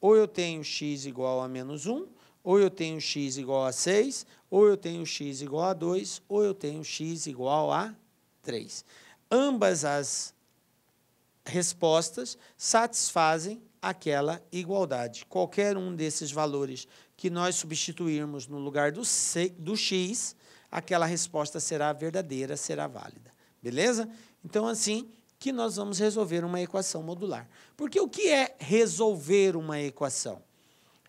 Ou eu tenho x igual a menos 1, ou eu tenho x igual a 6, ou eu tenho x igual a 2, ou eu tenho x igual a 3. Ambas as respostas satisfazem aquela igualdade. Qualquer um desses valores que nós substituirmos no lugar do, C, do X, aquela resposta será verdadeira, será válida. Beleza? Então, assim que nós vamos resolver uma equação modular. Porque o que é resolver uma equação?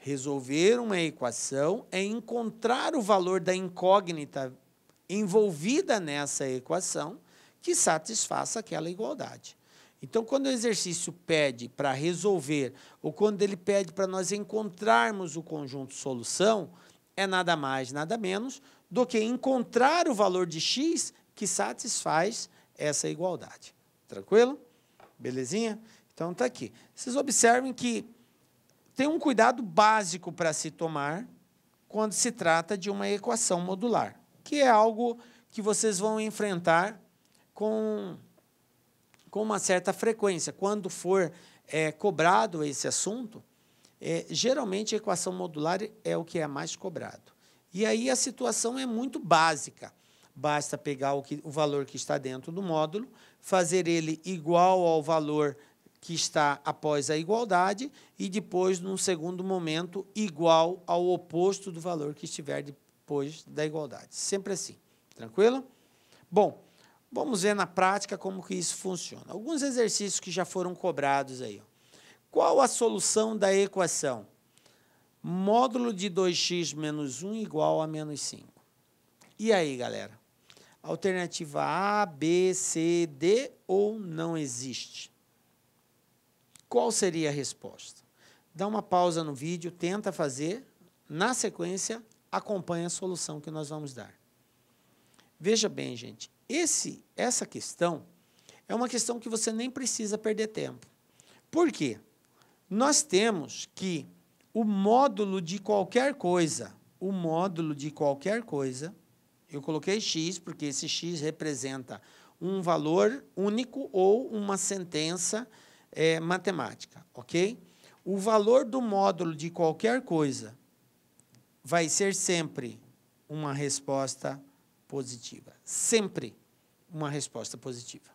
Resolver uma equação é encontrar o valor da incógnita envolvida nessa equação que satisfaça aquela igualdade. Então, quando o exercício pede para resolver, ou quando ele pede para nós encontrarmos o conjunto solução, é nada mais, nada menos do que encontrar o valor de x que satisfaz essa igualdade. Tranquilo? Belezinha? Então está aqui. Vocês observem que tem um cuidado básico para se tomar quando se trata de uma equação modular, que é algo que vocês vão enfrentar com com uma certa frequência. Quando for é, cobrado esse assunto, é, geralmente a equação modular é o que é mais cobrado. E aí a situação é muito básica. Basta pegar o, que, o valor que está dentro do módulo, fazer ele igual ao valor que está após a igualdade e depois, num segundo momento, igual ao oposto do valor que estiver depois da igualdade. Sempre assim. Tranquilo? Bom, Vamos ver na prática como que isso funciona. Alguns exercícios que já foram cobrados aí. Qual a solução da equação? Módulo de 2x menos 1 igual a menos 5. E aí, galera? Alternativa A, B, C, D ou não existe? Qual seria a resposta? Dá uma pausa no vídeo, tenta fazer. Na sequência, acompanha a solução que nós vamos dar. Veja bem, gente, esse, essa questão é uma questão que você nem precisa perder tempo. Por quê? Nós temos que o módulo de qualquer coisa, o módulo de qualquer coisa, eu coloquei x porque esse x representa um valor único ou uma sentença é, matemática, ok? O valor do módulo de qualquer coisa vai ser sempre uma resposta positiva. Sempre uma resposta positiva.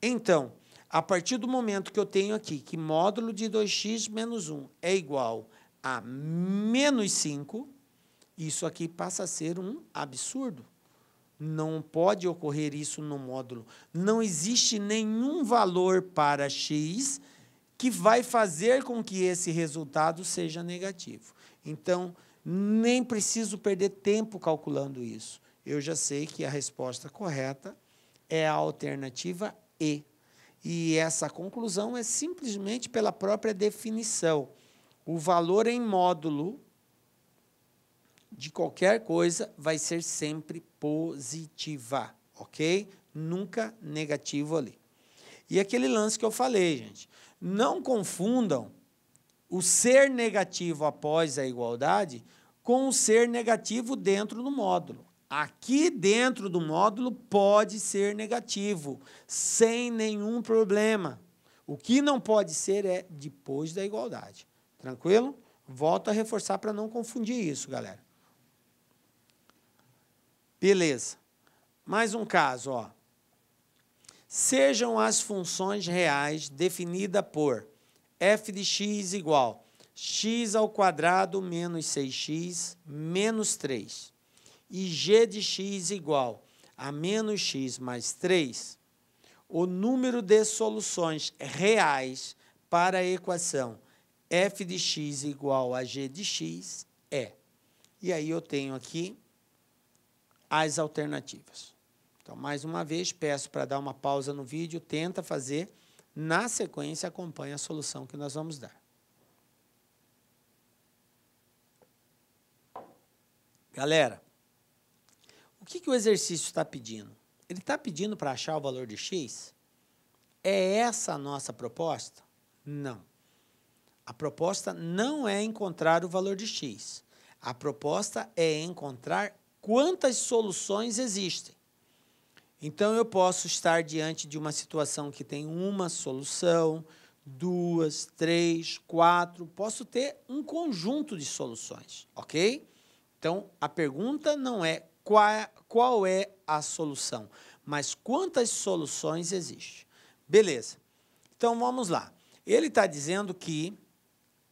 Então, a partir do momento que eu tenho aqui que módulo de 2x menos 1 é igual a menos 5, isso aqui passa a ser um absurdo. Não pode ocorrer isso no módulo. Não existe nenhum valor para x que vai fazer com que esse resultado seja negativo. Então, nem preciso perder tempo calculando isso eu já sei que a resposta correta é a alternativa E. E essa conclusão é simplesmente pela própria definição. O valor em módulo de qualquer coisa vai ser sempre positiva, ok? Nunca negativo ali. E aquele lance que eu falei, gente. Não confundam o ser negativo após a igualdade com o ser negativo dentro do módulo. Aqui dentro do módulo pode ser negativo, sem nenhum problema. O que não pode ser é depois da igualdade. Tranquilo? Volto a reforçar para não confundir isso, galera. Beleza. Mais um caso, ó. Sejam as funções reais definidas por f de x igual x ao quadrado menos 6x menos 3 e g de x igual a menos x mais 3, o número de soluções reais para a equação f de x igual a g de x é. E aí eu tenho aqui as alternativas. Então, mais uma vez, peço para dar uma pausa no vídeo, tenta fazer, na sequência acompanha a solução que nós vamos dar. Galera, que, que o exercício está pedindo? Ele está pedindo para achar o valor de X? É essa a nossa proposta? Não. A proposta não é encontrar o valor de X. A proposta é encontrar quantas soluções existem. Então eu posso estar diante de uma situação que tem uma solução, duas, três, quatro, posso ter um conjunto de soluções, ok? Então a pergunta não é qual, qual é a solução, mas quantas soluções existem. Beleza. Então vamos lá. Ele está dizendo que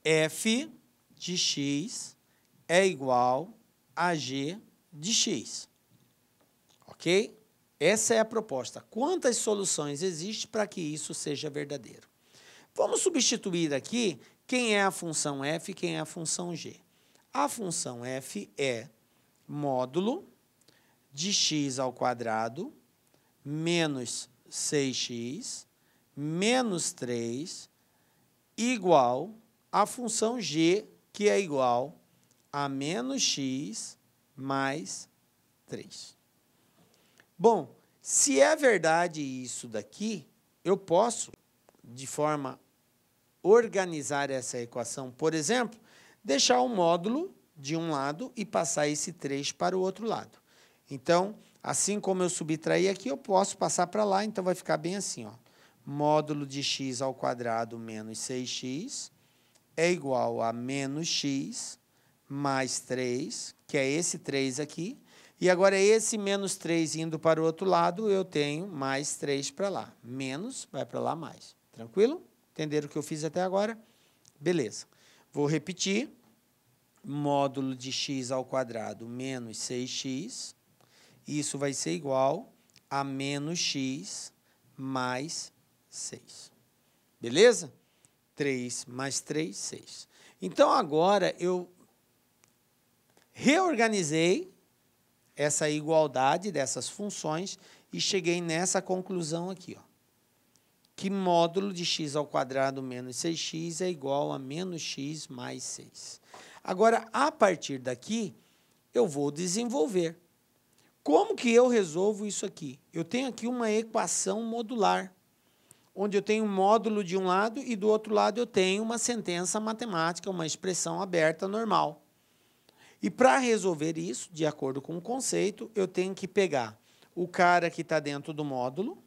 f de x é igual a g de x. Ok? Essa é a proposta. Quantas soluções existem para que isso seja verdadeiro? Vamos substituir aqui quem é a função f e quem é a função g. A função f é módulo de x ao quadrado menos 6x menos 3 igual à função g, que é igual a menos x mais 3. Bom, se é verdade isso daqui, eu posso, de forma organizar essa equação, por exemplo, deixar o módulo de um lado e passar esse 3 para o outro lado. Então, assim como eu subtraí aqui, eu posso passar para lá, então vai ficar bem assim, ó. Módulo de x ao quadrado menos 6x é igual a menos x mais 3, que é esse 3 aqui. E agora esse menos 3 indo para o outro lado, eu tenho mais 3 para lá. Menos vai para lá mais. Tranquilo? Entenderam o que eu fiz até agora? Beleza. Vou repetir. Módulo de x ao quadrado menos 6x isso vai ser igual a menos x mais 6. Beleza? 3 mais 3, 6. Então, agora eu reorganizei essa igualdade dessas funções e cheguei nessa conclusão aqui. Ó, que módulo de x ao quadrado menos 6x é igual a menos x mais 6. Agora, a partir daqui, eu vou desenvolver. Como que eu resolvo isso aqui? Eu tenho aqui uma equação modular, onde eu tenho um módulo de um lado e do outro lado eu tenho uma sentença matemática, uma expressão aberta normal. E para resolver isso, de acordo com o conceito, eu tenho que pegar o cara que está dentro do módulo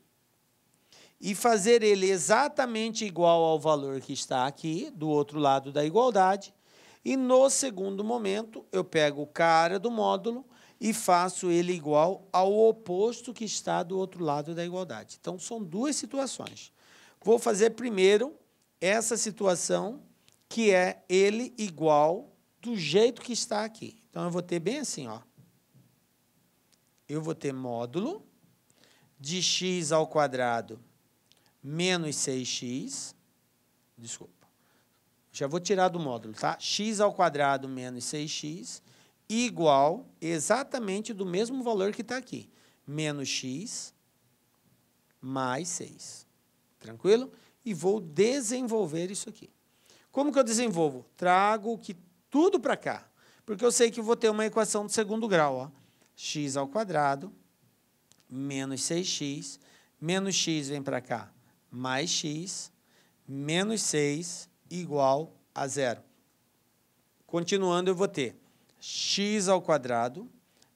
e fazer ele exatamente igual ao valor que está aqui, do outro lado da igualdade. E no segundo momento, eu pego o cara do módulo e faço ele igual ao oposto que está do outro lado da igualdade. Então, são duas situações. Vou fazer primeiro essa situação, que é ele igual do jeito que está aqui. Então, eu vou ter bem assim, ó. Eu vou ter módulo de x ao quadrado menos 6x, desculpa, já vou tirar do módulo, tá? x ao quadrado menos 6x igual exatamente do mesmo valor que está aqui. Menos x mais 6. Tranquilo? E vou desenvolver isso aqui. Como que eu desenvolvo? Trago que tudo para cá. Porque eu sei que vou ter uma equação de segundo grau. Ó. x ao quadrado menos 6x. Menos x vem para cá. Mais x menos 6 igual a zero. Continuando, eu vou ter x ao quadrado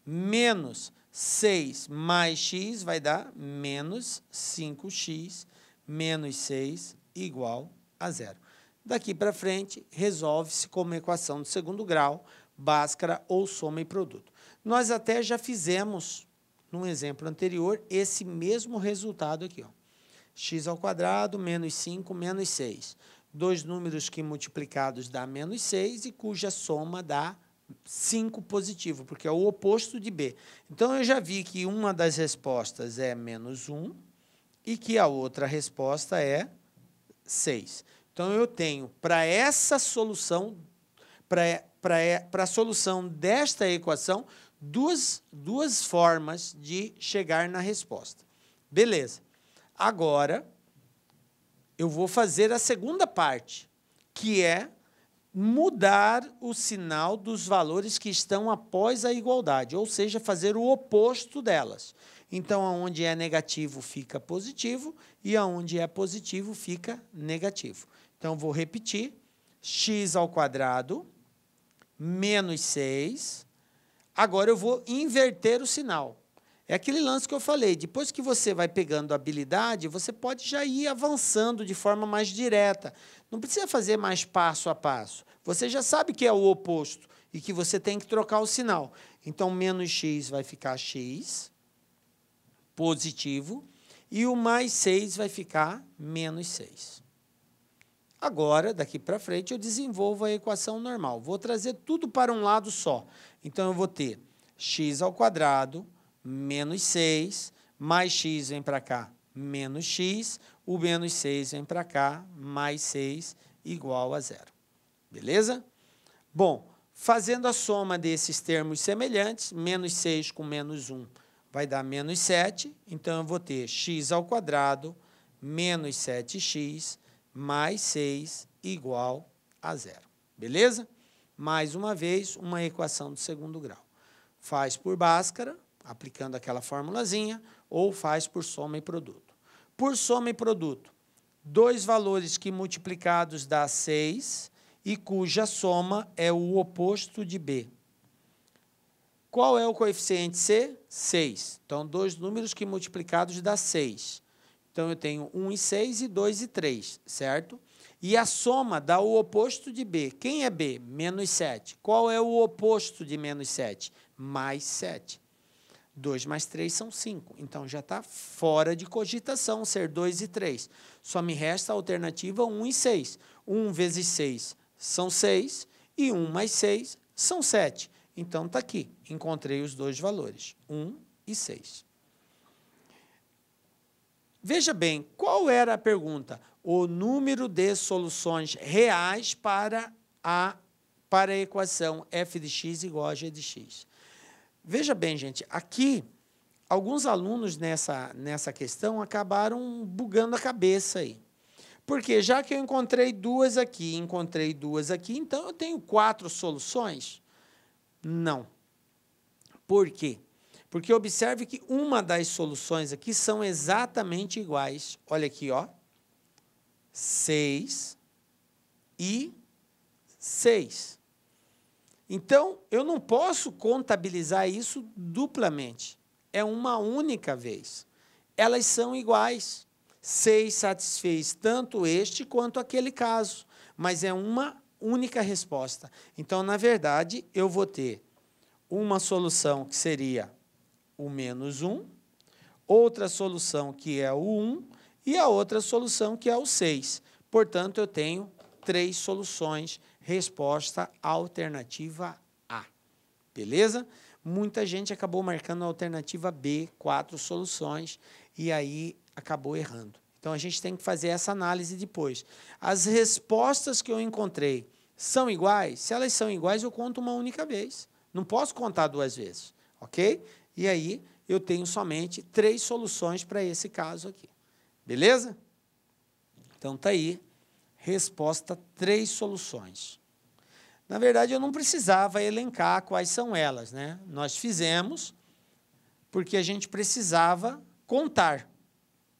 menos 6 mais x vai dar menos 5x menos 6 igual a zero. Daqui para frente, resolve-se como equação do segundo grau, báscara ou soma e produto. Nós até já fizemos, num exemplo anterior, esse mesmo resultado aqui. Ó. x ao quadrado menos 5 menos 6. Dois números que multiplicados dá menos 6 e cuja soma dá 5 positivo, porque é o oposto de B. Então, eu já vi que uma das respostas é menos 1 e que a outra resposta é 6. Então, eu tenho para essa solução, para a solução desta equação, duas, duas formas de chegar na resposta. Beleza. Agora, eu vou fazer a segunda parte, que é mudar o sinal dos valores que estão após a igualdade, ou seja, fazer o oposto delas. Então, aonde é negativo fica positivo e aonde é positivo fica negativo. Então, vou repetir: x ao quadrado menos 6. Agora eu vou inverter o sinal. É aquele lance que eu falei. Depois que você vai pegando habilidade, você pode já ir avançando de forma mais direta. Não precisa fazer mais passo a passo. Você já sabe que é o oposto e que você tem que trocar o sinal. Então, menos x vai ficar x, positivo, e o mais 6 vai ficar menos 6. Agora, daqui para frente, eu desenvolvo a equação normal. Vou trazer tudo para um lado só. Então, eu vou ter x ao quadrado menos 6, mais x vem para cá, menos x, o menos 6 vem para cá, mais 6, igual a zero. Beleza? Bom, fazendo a soma desses termos semelhantes, menos 6 com menos 1 vai dar menos 7, então eu vou ter x ao quadrado menos 7x mais 6 igual a zero. Beleza? Mais uma vez, uma equação de segundo grau. Faz por Bhaskara, aplicando aquela formulazinha, ou faz por soma e produto. Por soma e produto, dois valores que multiplicados dá 6 e cuja soma é o oposto de B. Qual é o coeficiente C? 6. Então, dois números que multiplicados dá 6. Então, eu tenho 1 e 6 e 2 e 3, certo? E a soma dá o oposto de B. Quem é B? Menos 7. Qual é o oposto de menos 7? Mais 7. 2 mais 3 são 5. Então já está fora de cogitação ser 2 e 3. Só me resta a alternativa 1 e 6. 1 vezes 6 são 6 e 1 mais 6 são 7. Então está aqui. Encontrei os dois valores, 1 e 6. Veja bem, qual era a pergunta? O número de soluções reais para a, para a equação f de x igual a g de x. Veja bem, gente, aqui alguns alunos nessa, nessa questão acabaram bugando a cabeça aí. Porque já que eu encontrei duas aqui, encontrei duas aqui, então eu tenho quatro soluções? Não. Por quê? Porque observe que uma das soluções aqui são exatamente iguais. Olha aqui, ó. 6 e 6. Então, eu não posso contabilizar isso duplamente. É uma única vez. Elas são iguais. Seis satisfez tanto este quanto aquele caso, mas é uma única resposta. Então, na verdade, eu vou ter uma solução que seria o menos 1, outra solução que é o 1 e a outra solução que é o 6. Portanto, eu tenho três soluções resposta alternativa A. Beleza? Muita gente acabou marcando a alternativa B, quatro soluções, e aí acabou errando. Então a gente tem que fazer essa análise depois. As respostas que eu encontrei são iguais? Se elas são iguais, eu conto uma única vez. Não posso contar duas vezes, ok? E aí eu tenho somente três soluções para esse caso aqui. Beleza? Então tá aí resposta três soluções. Na verdade, eu não precisava elencar quais são elas, né? Nós fizemos porque a gente precisava contar,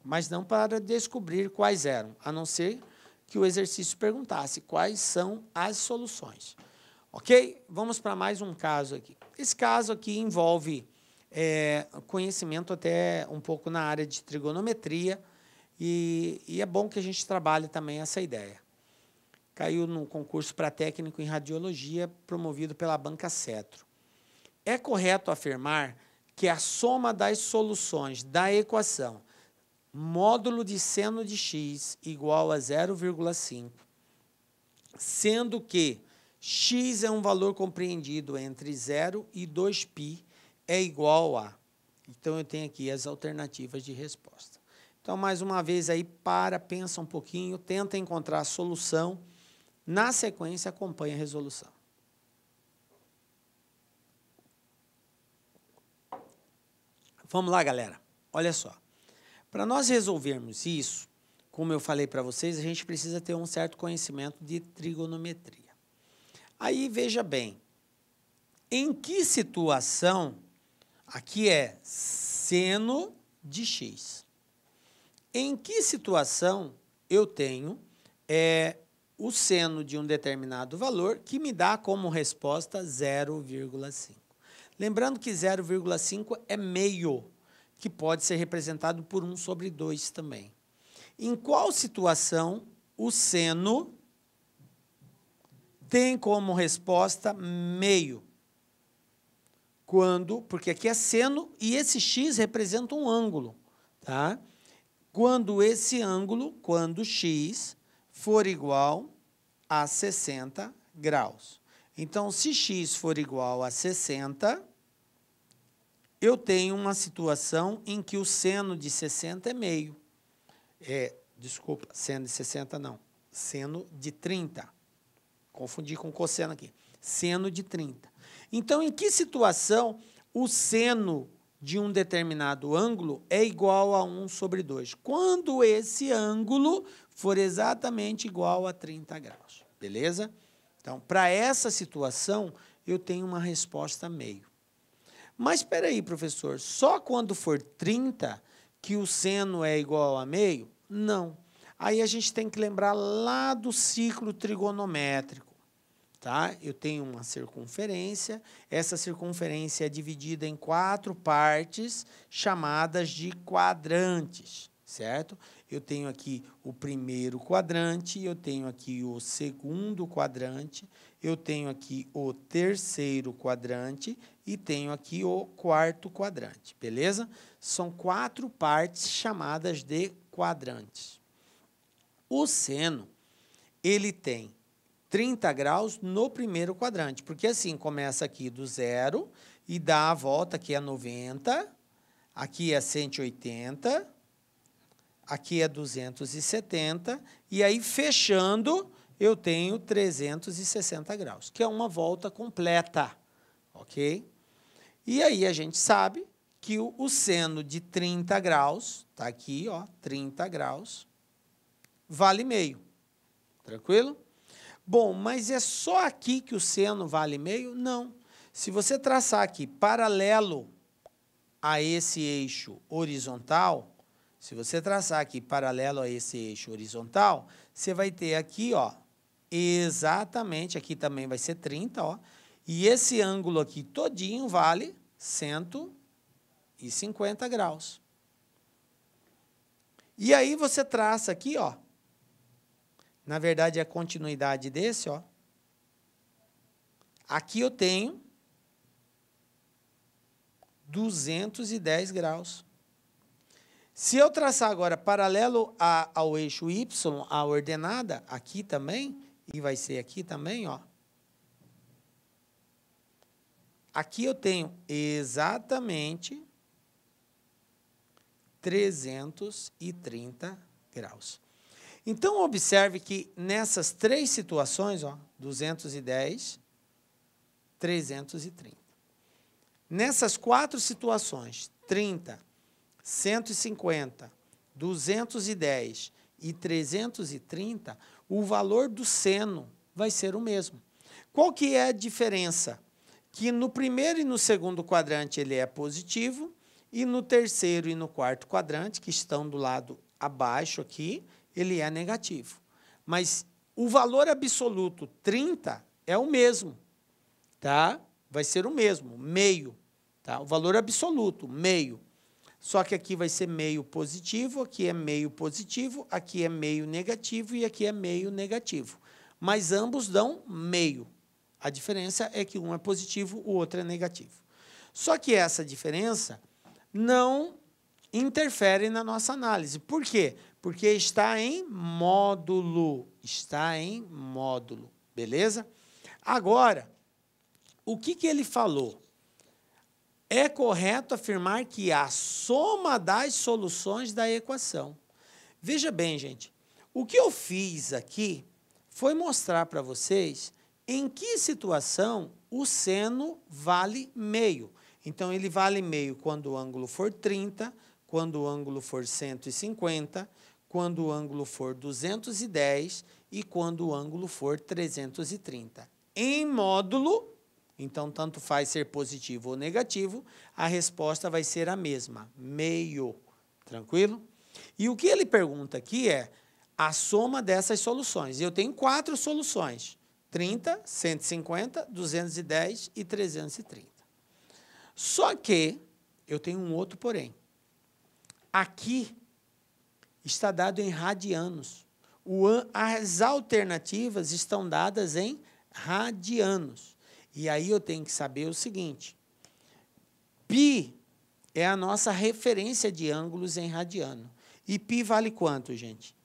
mas não para descobrir quais eram, a não ser que o exercício perguntasse quais são as soluções. Ok? Vamos para mais um caso aqui. Esse caso aqui envolve é, conhecimento até um pouco na área de trigonometria e, e é bom que a gente trabalhe também essa ideia. Caiu num concurso para técnico em radiologia promovido pela Banca Cetro. É correto afirmar que a soma das soluções da equação módulo de seno de x igual a 0,5, sendo que x é um valor compreendido entre 0 e 2π é igual a. Então eu tenho aqui as alternativas de resposta. Então, mais uma vez aí, para, pensa um pouquinho, tenta encontrar a solução. Na sequência, acompanha a resolução. Vamos lá, galera. Olha só. Para nós resolvermos isso, como eu falei para vocês, a gente precisa ter um certo conhecimento de trigonometria. Aí veja bem, em que situação aqui é seno de x em que situação eu tenho é, o seno de um determinado valor que me dá como resposta 0,5. Lembrando que 0,5 é meio, que pode ser representado por 1 sobre 2 também. Em qual situação o seno tem como resposta meio? Quando, porque aqui é seno e esse x representa um ângulo, tá? quando esse ângulo, quando x, for igual a 60 graus. Então, se x for igual a 60, eu tenho uma situação em que o seno de 60 é meio. É, desculpa, seno de 60 não, seno de 30. Confundi com cosseno aqui. Seno de 30. Então, em que situação o seno de um determinado ângulo é igual a 1 sobre 2, quando esse ângulo for exatamente igual a 30 graus. Beleza? Então, para essa situação, eu tenho uma resposta meio. Mas espera aí, professor, só quando for 30 que o seno é igual a meio? Não. Aí a gente tem que lembrar lá do ciclo trigonométrico. Tá? Eu tenho uma circunferência. Essa circunferência é dividida em quatro partes chamadas de quadrantes, certo? Eu tenho aqui o primeiro quadrante, eu tenho aqui o segundo quadrante, eu tenho aqui o terceiro quadrante e tenho aqui o quarto quadrante, beleza? São quatro partes chamadas de quadrantes. O seno, ele tem 30 graus no primeiro quadrante, porque assim começa aqui do zero e dá a volta, aqui é a 90, aqui é 180, aqui é 270, e aí fechando eu tenho 360 graus, que é uma volta completa, ok? E aí a gente sabe que o, o seno de 30 graus, tá aqui, ó, 30 graus, vale meio. Tranquilo? Bom, mas é só aqui que o seno vale meio? Não. Se você traçar aqui paralelo a esse eixo horizontal, se você traçar aqui paralelo a esse eixo horizontal, você vai ter aqui, ó, exatamente, aqui também vai ser 30, ó, e esse ângulo aqui todinho vale 150 graus. E aí você traça aqui, ó, na verdade, é a continuidade desse, ó. Aqui eu tenho 210 graus. Se eu traçar agora paralelo a, ao eixo y, a ordenada, aqui também, e vai ser aqui também, ó. Aqui eu tenho exatamente 330 graus. Então, observe que nessas três situações, ó, 210, 330. Nessas quatro situações, 30, 150, 210 e 330, o valor do seno vai ser o mesmo. Qual que é a diferença? Que no primeiro e no segundo quadrante ele é positivo, e no terceiro e no quarto quadrante, que estão do lado abaixo aqui, ele é negativo. Mas o valor absoluto 30 é o mesmo, tá? Vai ser o mesmo, meio, tá? O valor absoluto, meio. Só que aqui vai ser meio positivo, aqui é meio positivo, aqui é meio negativo e aqui é meio negativo. Mas ambos dão meio. A diferença é que um é positivo, o outro é negativo. Só que essa diferença não interfere na nossa análise. Por quê? porque está em módulo, está em módulo, beleza? Agora, o que, que ele falou? É correto afirmar que é a soma das soluções da equação. Veja bem, gente, o que eu fiz aqui foi mostrar para vocês em que situação o seno vale meio. Então, ele vale meio quando o ângulo for 30, quando o ângulo for 150, quando o ângulo for 210 e quando o ângulo for 330. Em módulo, então tanto faz ser positivo ou negativo, a resposta vai ser a mesma, meio. Tranquilo? E o que ele pergunta aqui é a soma dessas soluções. Eu tenho quatro soluções: 30, 150, 210 e 330. Só que eu tenho um outro porém. Aqui está dado em radianos. as alternativas estão dadas em radianos. E aí eu tenho que saber o seguinte: pi é a nossa referência de ângulos em radiano. E pi vale quanto, gente?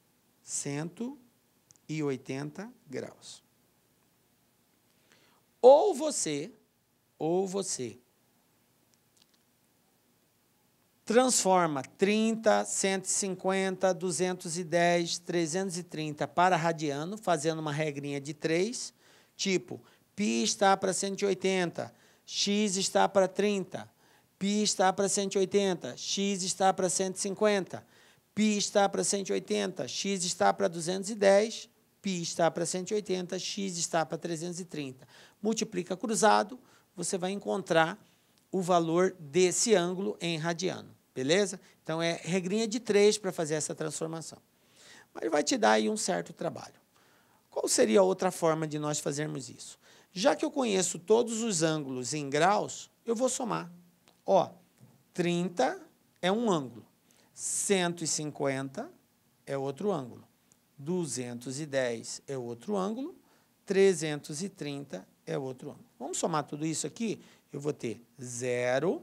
180 graus. Ou você, ou você transforma 30, 150, 210, 330 para radiano, fazendo uma regrinha de 3, tipo π está para 180, x está para 30, π está para 180, x está para 150, π está para 180, x está para 210, π está para 180, x está para 330. Multiplica cruzado, você vai encontrar o valor desse ângulo em radiano. Beleza? Então é regrinha de três para fazer essa transformação. Mas vai te dar aí um certo trabalho. Qual seria a outra forma de nós fazermos isso? Já que eu conheço todos os ângulos em graus, eu vou somar. Ó, 30 é um ângulo, 150 é outro ângulo, 210 é outro ângulo, 330 é outro ângulo. Vamos somar tudo isso aqui? Eu vou ter 0,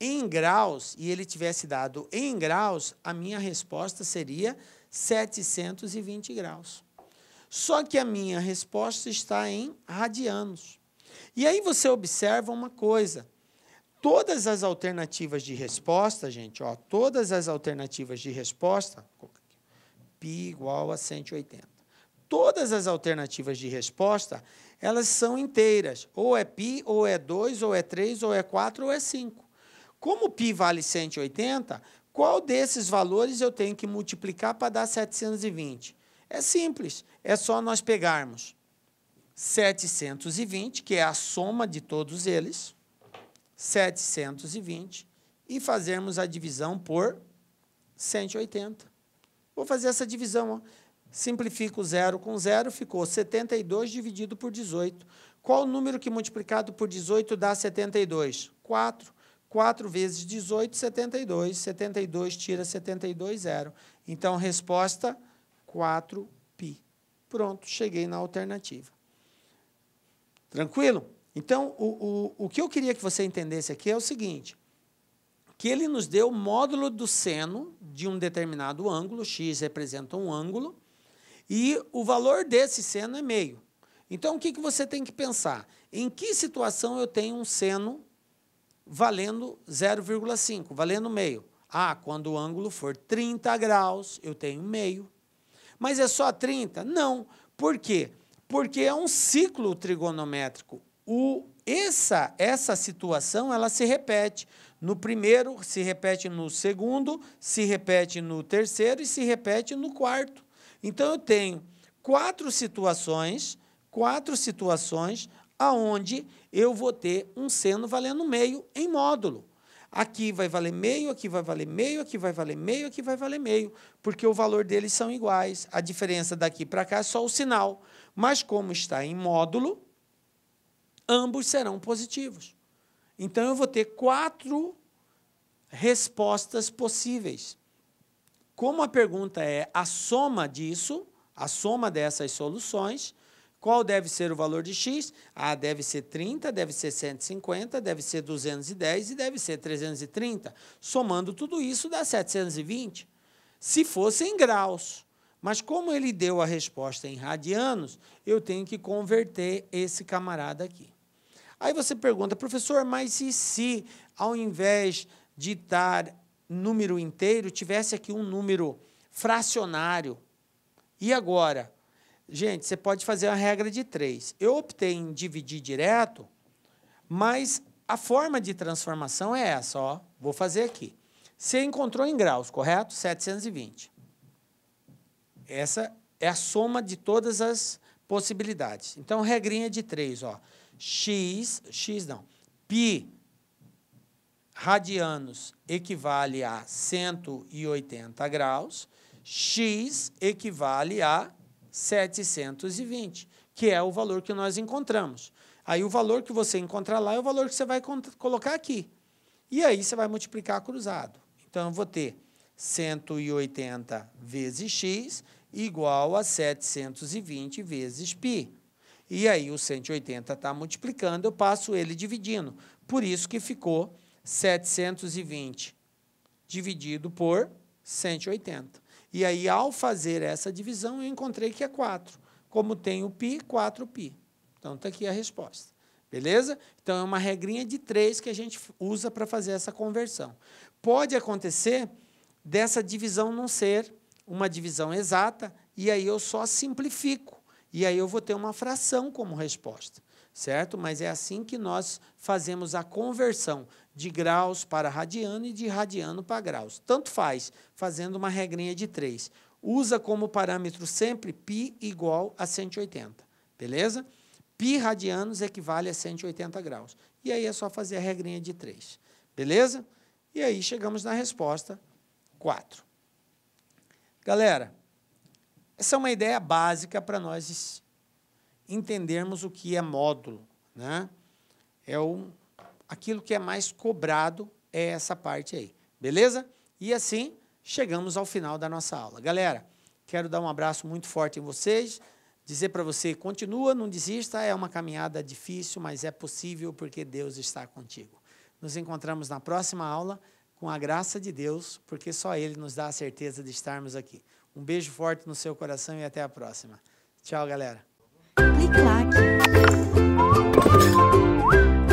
em graus e ele tivesse dado em graus, a minha resposta seria 720 graus. Só que a minha resposta está em radianos. E aí você observa uma coisa. Todas as alternativas de resposta, gente, ó, todas as alternativas de resposta, pi igual a 180. Todas as alternativas de resposta, elas são inteiras. Ou é pi ou é 2, ou é 3, ou é 4, ou é 5. Como o π vale 180, qual desses valores eu tenho que multiplicar para dar 720? É simples, é só nós pegarmos 720, que é a soma de todos eles, 720, e fazermos a divisão por 180. Vou fazer essa divisão. Ó. Simplifico zero com zero, ficou 72 dividido por 18. Qual o número que multiplicado por 18 dá 72? 4. 4 vezes 18, 72. 72 tira 72, zero. Então, resposta 4π. Pronto, cheguei na alternativa. Tranquilo? Então, o, o, o que eu queria que você entendesse aqui é o seguinte, que ele nos deu o módulo do seno de um determinado ângulo, x representa um ângulo, e o valor desse seno é meio. Então, o que, que você tem que pensar? Em que situação eu tenho um seno valendo 0,5, valendo meio. Ah, quando o ângulo for 30 graus, eu tenho meio. Mas é só 30? Não. Por quê? Porque é um ciclo trigonométrico. O, essa, essa situação ela se repete. No primeiro, se repete no segundo, se repete no terceiro e se repete no quarto. Então eu tenho quatro situações, quatro situações aonde eu vou ter um seno valendo meio em módulo. Aqui vai valer meio, aqui vai valer meio, aqui vai valer meio, aqui vai valer meio, porque o valor deles são iguais. A diferença daqui para cá é só o sinal. Mas como está em módulo, ambos serão positivos. Então eu vou ter quatro respostas possíveis. Como a pergunta é a soma disso, a soma dessas soluções, qual deve ser o valor de X? Ah, deve ser 30, deve ser 150, deve ser 210 e deve ser 330. Somando tudo isso dá 720. Se fosse em graus. Mas como ele deu a resposta em radianos, eu tenho que converter esse camarada aqui. Aí você pergunta, professor, mas e se ao invés de estar número inteiro, tivesse aqui um número fracionário? E agora? Gente, você pode fazer a regra de três. Eu optei em dividir direto, mas a forma de transformação é essa, ó. Vou fazer aqui. Você encontrou em graus, correto? 720. Essa é a soma de todas as possibilidades. Então, regrinha de três, ó. X, X não. Pi radianos equivale a 180 graus. X equivale a 720, que é o valor que nós encontramos. Aí o valor que você encontrar lá é o valor que você vai colocar aqui. E aí você vai multiplicar cruzado. Então eu vou ter 180 vezes x igual a 720 vezes π. E aí o 180 está multiplicando, eu passo ele dividindo. Por isso que ficou 720 dividido por 180. E aí, ao fazer essa divisão, eu encontrei que é 4. Como tem o π, 4π. Então, está aqui a resposta. Beleza? Então, é uma regrinha de 3 que a gente usa para fazer essa conversão. Pode acontecer dessa divisão não ser uma divisão exata, e aí eu só simplifico. E aí eu vou ter uma fração como resposta certo? Mas é assim que nós fazemos a conversão de graus para radiano e de radiano para graus. Tanto faz, fazendo uma regrinha de 3. Usa como parâmetro sempre π igual a 180, beleza? Π radianos equivale a 180 graus. E aí é só fazer a regrinha de 3, beleza? E aí chegamos na resposta 4. Galera, essa é uma ideia básica para nós entendermos o que é módulo, né? É um aquilo que é mais cobrado é essa parte aí, beleza? E assim chegamos ao final da nossa aula. Galera, quero dar um abraço muito forte em vocês, dizer para você, continua, não desista, é uma caminhada difícil, mas é possível porque Deus está contigo. Nos encontramos na próxima aula com a graça de Deus, porque só Ele nos dá a certeza de estarmos aqui. Um beijo forte no seu coração e até a próxima. Tchau, galera. Clique,